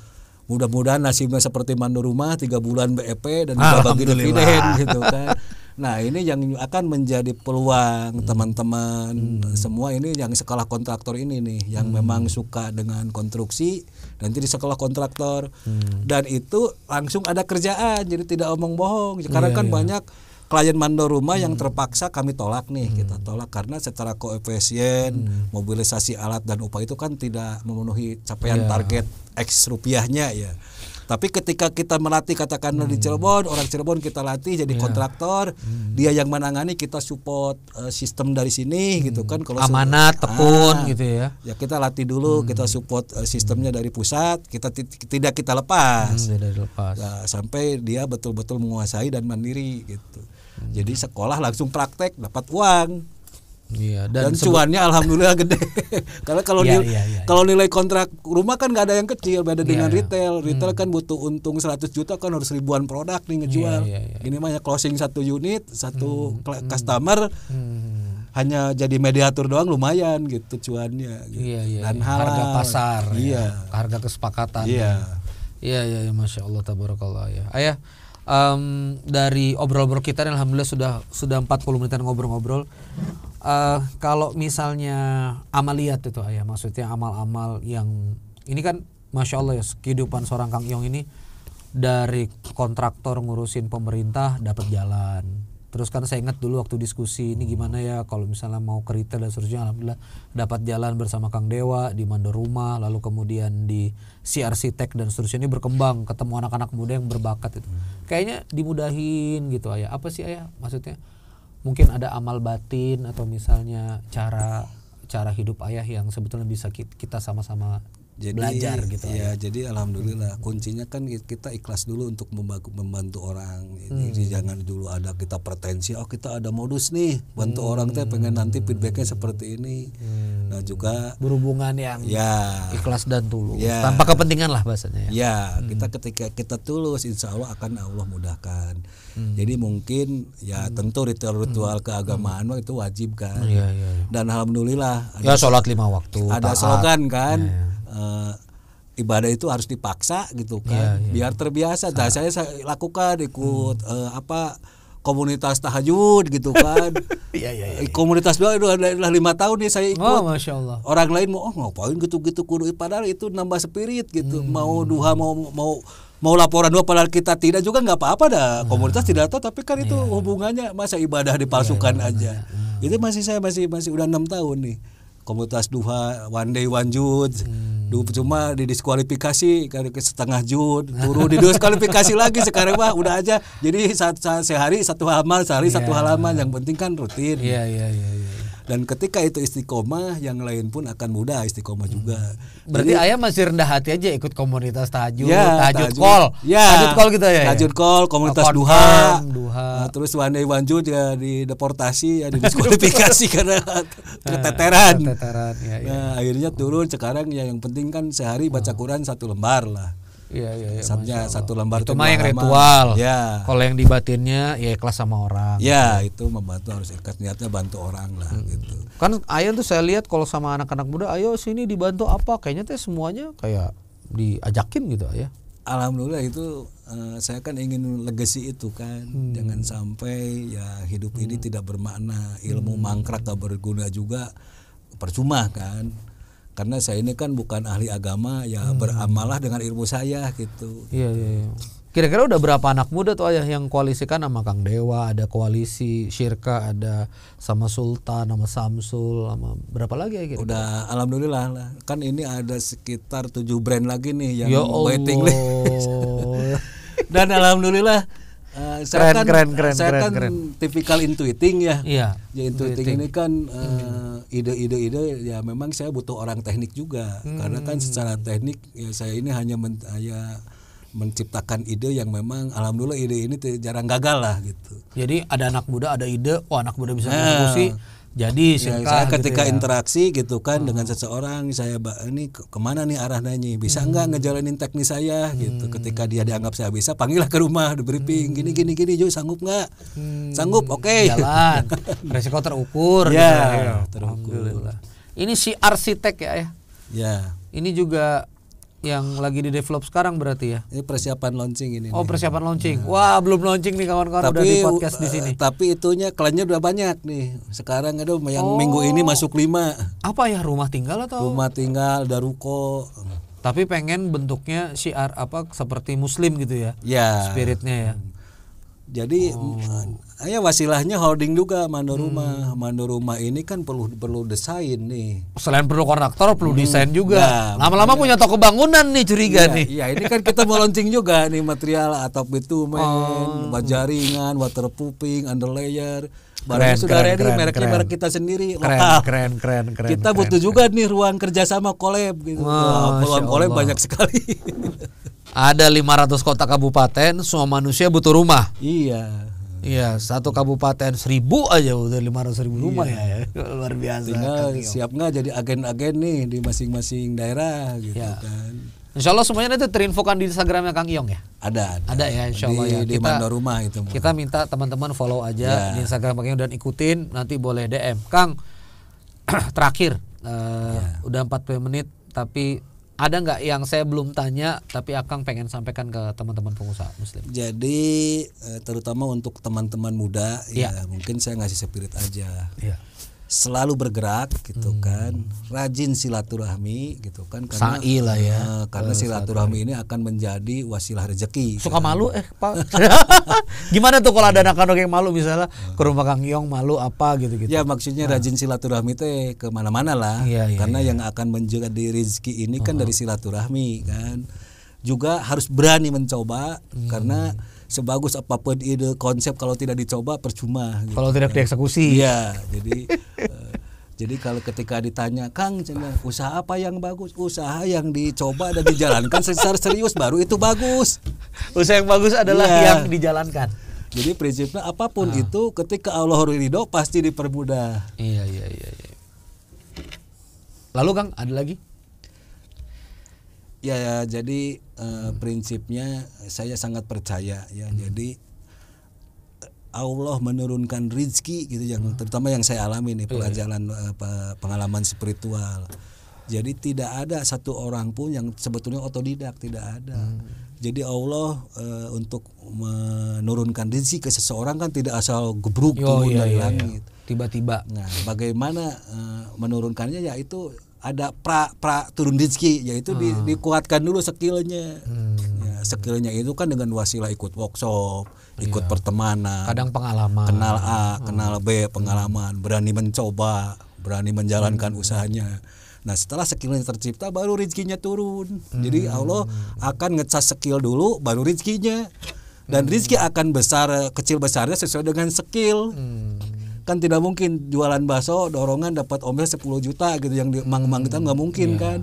mudah-mudahan nasibnya seperti mandor rumah tiga bulan BEP dan juga bagi dividen gitu kan Nah ini yang akan menjadi peluang teman-teman hmm. hmm. semua ini yang sekolah kontraktor ini nih yang hmm. memang suka dengan konstruksi nanti di sekolah kontraktor hmm. dan itu langsung ada kerjaan jadi tidak omong bohong sekarang yeah, kan yeah. banyak klien mandor rumah hmm. yang terpaksa kami tolak nih hmm. kita tolak karena secara koefisien hmm. mobilisasi alat dan upah itu kan tidak memenuhi capaian yeah. target X rupiahnya ya tapi ketika kita melatih katakanlah hmm. di Cirebon, orang Cirebon kita latih jadi yeah. kontraktor, hmm. dia yang menangani kita support uh, sistem dari sini hmm. gitu kan kalau amanat tepun ah, gitu ya. Ya kita latih dulu, hmm. kita support uh, sistemnya hmm. dari pusat, kita tidak kita lepas. Hmm, tidak dilepas. Nah, sampai dia betul-betul menguasai dan mandiri gitu. Hmm. Jadi sekolah langsung praktek dapat uang Iya, dan, dan cuannya alhamdulillah gede. Karena kalau iya, nil iya, iya, kalau iya. nilai kontrak rumah kan nggak ada yang kecil beda iya, dengan iya. retail. Retail hmm. kan butuh untung 100 juta kan harus ribuan produk nih ngejual. Ini mah ya, closing satu unit, satu hmm. hmm. customer. Hmm hanya jadi mediator doang lumayan gitu cuannya gitu. Iya, iya, dan iya. harga pasar iya. Ya. harga kesepakatan iya. Ya. iya iya masya Allah tabarakallah ya ayah um, dari obrol-obrol kita dan alhamdulillah sudah sudah 40 menitan ngobrol-ngobrol. Uh, kalau misalnya amaliat itu ya maksudnya amal-amal yang ini kan masya Allah ya kehidupan seorang Kang Yong ini dari kontraktor ngurusin pemerintah dapat jalan Terus kan saya ingat dulu waktu diskusi ini gimana ya kalau misalnya mau ke dan seterusnya alhamdulillah dapat jalan bersama Kang Dewa di Mandor Rumah lalu kemudian di CRC Tech dan seterusnya ini berkembang ketemu anak-anak muda yang berbakat itu. Hmm. Kayaknya dimudahin gitu Ayah. Apa sih Ayah maksudnya? Mungkin ada amal batin atau misalnya cara cara hidup Ayah yang sebetulnya bisa kita sama-sama jadi, belajar gitu ya, ya jadi alhamdulillah hmm. kuncinya kan kita ikhlas dulu untuk membantu, membantu orang hmm. jadi jangan dulu ada kita pretensi oh kita ada modus nih bantu hmm. orang teh pengen nanti feedbacknya seperti ini hmm. nah juga berhubungan yang ya ikhlas dan tulus ya, tanpa kepentingan lah bahasanya ya, ya hmm. kita ketika kita tulus insya Allah akan Allah mudahkan hmm. jadi mungkin ya hmm. tentu ritual-ritual hmm. keagamaan hmm. itu wajib kan ya, ya, ya. dan alhamdulillah ya sholat lima waktu ada sholat slogan kan ya, ya uh, ibadah itu harus dipaksa gitu kan yeah, yeah. biar terbiasa nah, saya, lakukan ikut hmm. uh, apa komunitas tahajud gitu kan iya, iya, iya, komunitas doa itu adalah lima tahun nih saya ikut oh, Masya Allah. orang lain mau oh ngapain gitu-gitu kudu padahal itu nambah spirit gitu hmm. mau duha mau mau mau laporan dua padahal kita tidak juga nggak apa-apa dah nah. komunitas tidak tahu tapi kan itu hubungannya masa ibadah dipalsukan aja itu masih saya masih masih udah enam tahun nih komunitas duha one day one jude hmm Duh percuma didiskualifikasi karena setengah jut turun didiskualifikasi lagi sekarang mah udah aja jadi saat, saat sehari satu halaman sehari yeah. satu iya. halaman yang penting kan rutin. Iya iya iya. iya dan ketika itu istiqomah yang lain pun akan mudah istiqomah hmm. juga berarti Jadi, ayah masih rendah hati aja ikut komunitas tahajud ya, tahajud call ya, tahajud call gitu ya, ya? tahajud call komunitas Akon duha, duha. Nah, terus one day one juga dideportasi ya didiskualifikasi karena ah, keteteran, keteteran ya, ya. Nah, akhirnya turun sekarang ya yang penting kan sehari baca ah. Quran satu lembar lah Iya iya. iya Satnya satu lembar itu mah yang ritual. Ya. Kalau yang di batinnya ya ikhlas sama orang. Ya gitu. itu membantu harus ikhlas niatnya bantu orang lah hmm. gitu. Kan ayah tuh saya lihat kalau sama anak-anak muda, ayo sini dibantu apa? Kayaknya teh semuanya kayak diajakin gitu ya. Alhamdulillah itu uh, saya kan ingin legasi itu kan hmm. jangan sampai ya hidup hmm. ini tidak bermakna ilmu hmm. mangkrak tak berguna juga percuma kan karena saya ini kan bukan ahli agama ya hmm. beramalah dengan ilmu saya gitu. Iya iya. iya. Kira-kira udah berapa anak muda tuh ayah yang koalisikan sama Kang Dewa, ada koalisi Syirka, ada sama Sultan, sama Samsul, sama berapa lagi ya kira Udah alhamdulillah lah. Kan ini ada sekitar tujuh brand lagi nih yang ya waiting list. Dan alhamdulillah uh, saya keren, kan keren, keren, saya keren, kan keren. tipikal intuiting ya. Iya. Ya intuiting ini kan eh, hmm. ide-ide-ide ya memang saya butuh orang teknik juga hmm. karena kan secara teknik ya saya ini hanya men, ya, menciptakan ide yang memang alhamdulillah ide ini jarang gagal lah gitu. Jadi ada anak muda ada ide, oh anak muda bisa eksekusi. Nah jadi ya, saya gitu ketika gitu ya. interaksi gitu kan hmm. dengan seseorang saya ini ke kemana nih arah nanya bisa hmm. nggak ngejalanin teknis saya gitu. hmm. gitu ketika dia dianggap saya bisa panggillah ke rumah di briefing hmm. gini gini gini Jo sanggup nggak hmm. sanggup oke okay. jalan resiko terukur iya, gitu ya, gitu. terukur ini si arsitek ya ya ya ini juga yang lagi di develop sekarang berarti ya. Ini persiapan launching ini. Oh, nih. persiapan launching. Nah. Wah, belum launching nih kawan-kawan udah di podcast uh, di sini. Eh, tapi itunya kliennya udah banyak nih. Sekarang itu yang oh. minggu ini masuk lima. Apa ya rumah tinggal atau? Rumah tinggal, daruko. Tapi pengen bentuknya syiar apa seperti muslim gitu ya. Ya. Spiritnya ya. Jadi oh ya wasilahnya holding juga mandor hmm. Mandor rumah ini kan perlu perlu desain nih. Selain perlu kontraktor, perlu hmm. desain juga. Nah, Lama-lama punya toko bangunan nih curiga ya, nih. Iya, ini kan kita mau launching juga nih material atap itu main oh. jaringan, waterproofing, underlayer. Baru sudah keren, ready, keren, mereknya merek kita sendiri. Keren, keren, keren, keren. Kita keren, butuh keren. juga nih ruang kerja sama kolab gitu. Wah, wow, kolab banyak sekali. Ada 500 kota kabupaten, semua manusia butuh rumah. Iya. Iya, satu kabupaten seribu aja udah lima ratus ribu iya. rumah iya. ya, luar biasa. Tinggal siap nggak jadi agen-agen nih di masing-masing daerah gitu ya. kan. Insya Allah semuanya itu terinfokan di Instagramnya Kang Iong ya. Ada, ada. Ada ya, Insya Allah di, ya. Kita, di Rumah itu. Kita minta teman-teman follow aja ya. di Instagram Kang Iong dan ikutin nanti boleh DM. Kang, terakhir, uh, ya. udah 40 menit tapi ada nggak yang saya belum tanya tapi Akang pengen sampaikan ke teman-teman pengusaha muslim? Jadi eh, terutama untuk teman-teman muda ya. ya mungkin saya ngasih spirit aja. Ya selalu bergerak gitu hmm. kan rajin silaturahmi gitu kan karena Sa'i lah ya uh, karena eh, silaturahmi ini akan menjadi wasilah rezeki suka kan. malu eh pak gimana tuh kalau ada anak-anak yang malu misalnya ke rumah kang Yong malu apa gitu gitu ya maksudnya nah. rajin silaturahmi teh kemana-mana lah ya, ya, karena ya. yang akan menjadi rezeki ini kan uh dari silaturahmi kan juga harus berani mencoba hmm. karena sebagus apapun ide konsep kalau tidak dicoba percuma gitu. kalau tidak kan. dieksekusi iya jadi eh, jadi kalau ketika ditanya Kang usaha apa yang bagus usaha yang dicoba dan dijalankan secara serius baru itu bagus usaha yang bagus adalah ya. yang dijalankan jadi prinsipnya apapun ah. itu ketika Allah ridho pasti dipermudah iya iya iya, iya. lalu Kang ada lagi Ya, ya jadi uh, prinsipnya saya sangat percaya ya. Hmm. Jadi Allah menurunkan rizki gitu yang hmm. terutama yang saya alami nih iya, iya. pelajaran hmm. Eh, apa, pengalaman spiritual. Jadi tidak ada satu orang pun yang sebetulnya otodidak tidak ada. Hmm. Jadi Allah e, untuk menurunkan rezeki ke seseorang kan tidak asal gebruk oh, turun iya, dari iya, langit. Tiba-tiba. Nah, bagaimana e, menurunkannya ya itu ada pra pra turun rezeki yaitu hmm. di, dikuatkan dulu skillnya hmm. ya, skillnya itu kan dengan wasilah ikut workshop ikut iya. pertemanan kadang pengalaman kenal A hmm. kenal B pengalaman berani mencoba berani menjalankan hmm. usahanya Nah setelah skillnya tercipta baru rezekinya turun. Hmm. Jadi Allah akan ngecas skill dulu baru rezekinya dan hmm. rezeki akan besar kecil besarnya sesuai dengan skill. Hmm kan tidak mungkin jualan bakso dorongan dapat omset 10 juta gitu yang di emang-emang kita nggak mungkin yeah. kan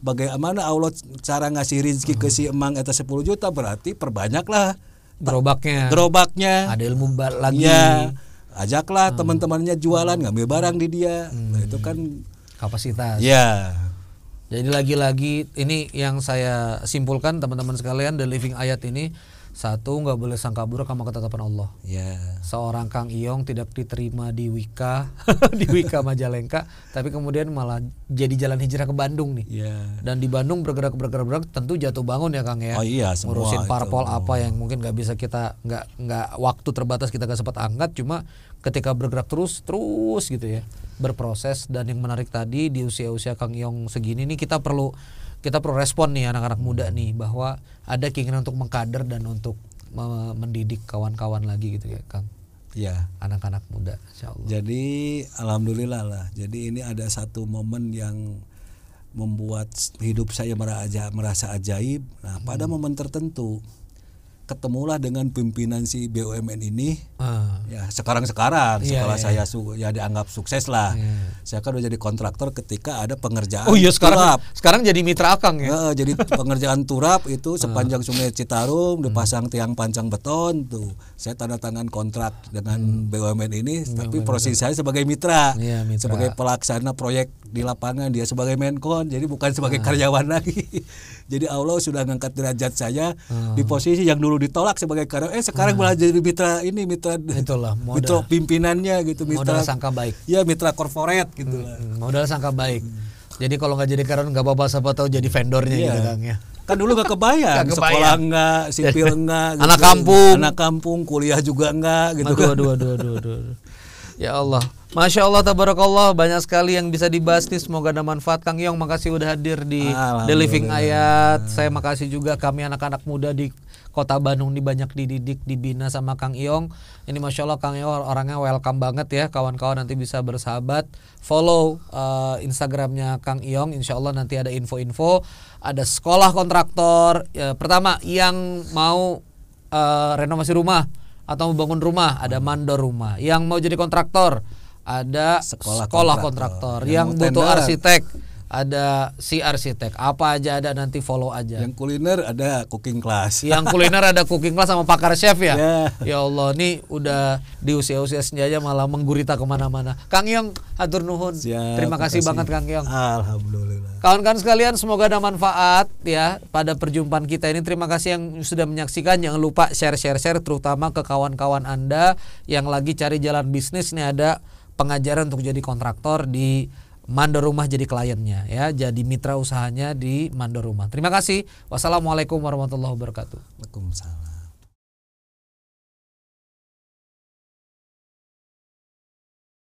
bagaimana Allah cara ngasih rezeki ke si hmm. emang atas 10 juta berarti perbanyaklah gerobaknya gerobaknya ada ilmu lagi ya ajaklah hmm. teman-temannya jualan ngambil barang di dia nah, hmm. nah, itu kan kapasitas ya jadi lagi-lagi ini yang saya simpulkan teman-teman sekalian the living ayat ini satu nggak boleh sangka buruk sama ketetapan Allah. Yeah. Seorang Kang Iong tidak diterima di Wika, di Wika Majalengka, tapi kemudian malah jadi jalan hijrah ke Bandung nih. Yeah. Dan di Bandung bergerak bergerak bergerak tentu jatuh bangun ya Kang ya. Oh iya Ngurusin parpol itu. apa yang mungkin nggak bisa kita nggak nggak waktu terbatas kita nggak sempat angkat, cuma ketika bergerak terus terus gitu ya berproses dan yang menarik tadi di usia-usia Kang Iong segini nih kita perlu kita perlu respon nih anak-anak muda nih bahwa ada keinginan untuk mengkader dan untuk mendidik kawan-kawan lagi gitu ya Kang. Ya. Anak-anak muda, Allah. Jadi alhamdulillah lah. Jadi ini ada satu momen yang membuat hidup saya merasa ajaib. Nah, pada hmm. momen tertentu ketemulah dengan pimpinan si BUMN ini uh. ya sekarang iya, sekarang yeah, setelah yeah. saya iya. su ya dianggap sukses lah yeah. saya kan udah jadi kontraktor ketika ada pengerjaan oh iya sekarang turap. sekarang jadi mitra akang ya e, jadi pengerjaan turap itu ah. sepanjang sungai Citarum hmm. dipasang tiang panjang beton tuh saya tanda tangan kontrak dengan hmm. BUMN ini BUMN tapi proses saya sebagai mitra, yeah, mitra sebagai pelaksana proyek di lapangan dia sebagai menkon jadi bukan sebagai uh. karyawan lagi jadi Allah sudah ngangkat derajat saya uh. di posisi yang dulu ditolak sebagai karyawan eh sekarang hmm. malah jadi mitra ini mitra itulah modal. mitra pimpinannya gitu mitra modal sangka baik ya mitra korporat gitu hmm, modal sangka baik hmm. jadi kalau nggak jadi karyawan nggak apa-apa siapa tahu jadi vendornya yeah. gitu kang ya kan dulu nggak kebayang, gak kebayang. sekolah nggak, sipil nggak, gitu. anak kampung anak kampung kuliah juga nggak, gitu aduh, kan aduh, aduh, aduh, aduh, aduh. ya Allah Masya Allah tabarakallah banyak sekali yang bisa dibahas nih semoga ada manfaat Kang Yong makasih udah hadir di The Living Ayat saya makasih juga kami anak-anak muda di kota Bandung ini banyak dididik dibina sama Kang Iong ini masya Allah Kang Iong orangnya welcome banget ya kawan-kawan nanti bisa bersahabat follow uh, Instagramnya Kang Iong insya Allah nanti ada info-info ada sekolah kontraktor ya, pertama yang mau uh, renovasi rumah atau membangun rumah ada hmm. mandor rumah yang mau jadi kontraktor ada sekolah, sekolah kontraktor, kontraktor. yang, yang butuh arsitek ada si arsitek apa aja ada nanti follow aja yang kuliner ada cooking class yang kuliner ada cooking class sama pakar chef ya yeah. ya Allah nih udah di usia usia senja aja malah menggurita kemana-mana Kang Yong hatur nuhun Siap, terima kasih, kasih banget Kang Yong alhamdulillah kawan-kawan sekalian semoga ada manfaat ya pada perjumpaan kita ini terima kasih yang sudah menyaksikan jangan lupa share share share terutama ke kawan-kawan anda yang lagi cari jalan bisnis nih ada pengajaran untuk jadi kontraktor di mandor rumah jadi kliennya ya, jadi mitra usahanya di mandor rumah. Terima kasih. Wassalamualaikum warahmatullahi wabarakatuh. Waalaikumsalam.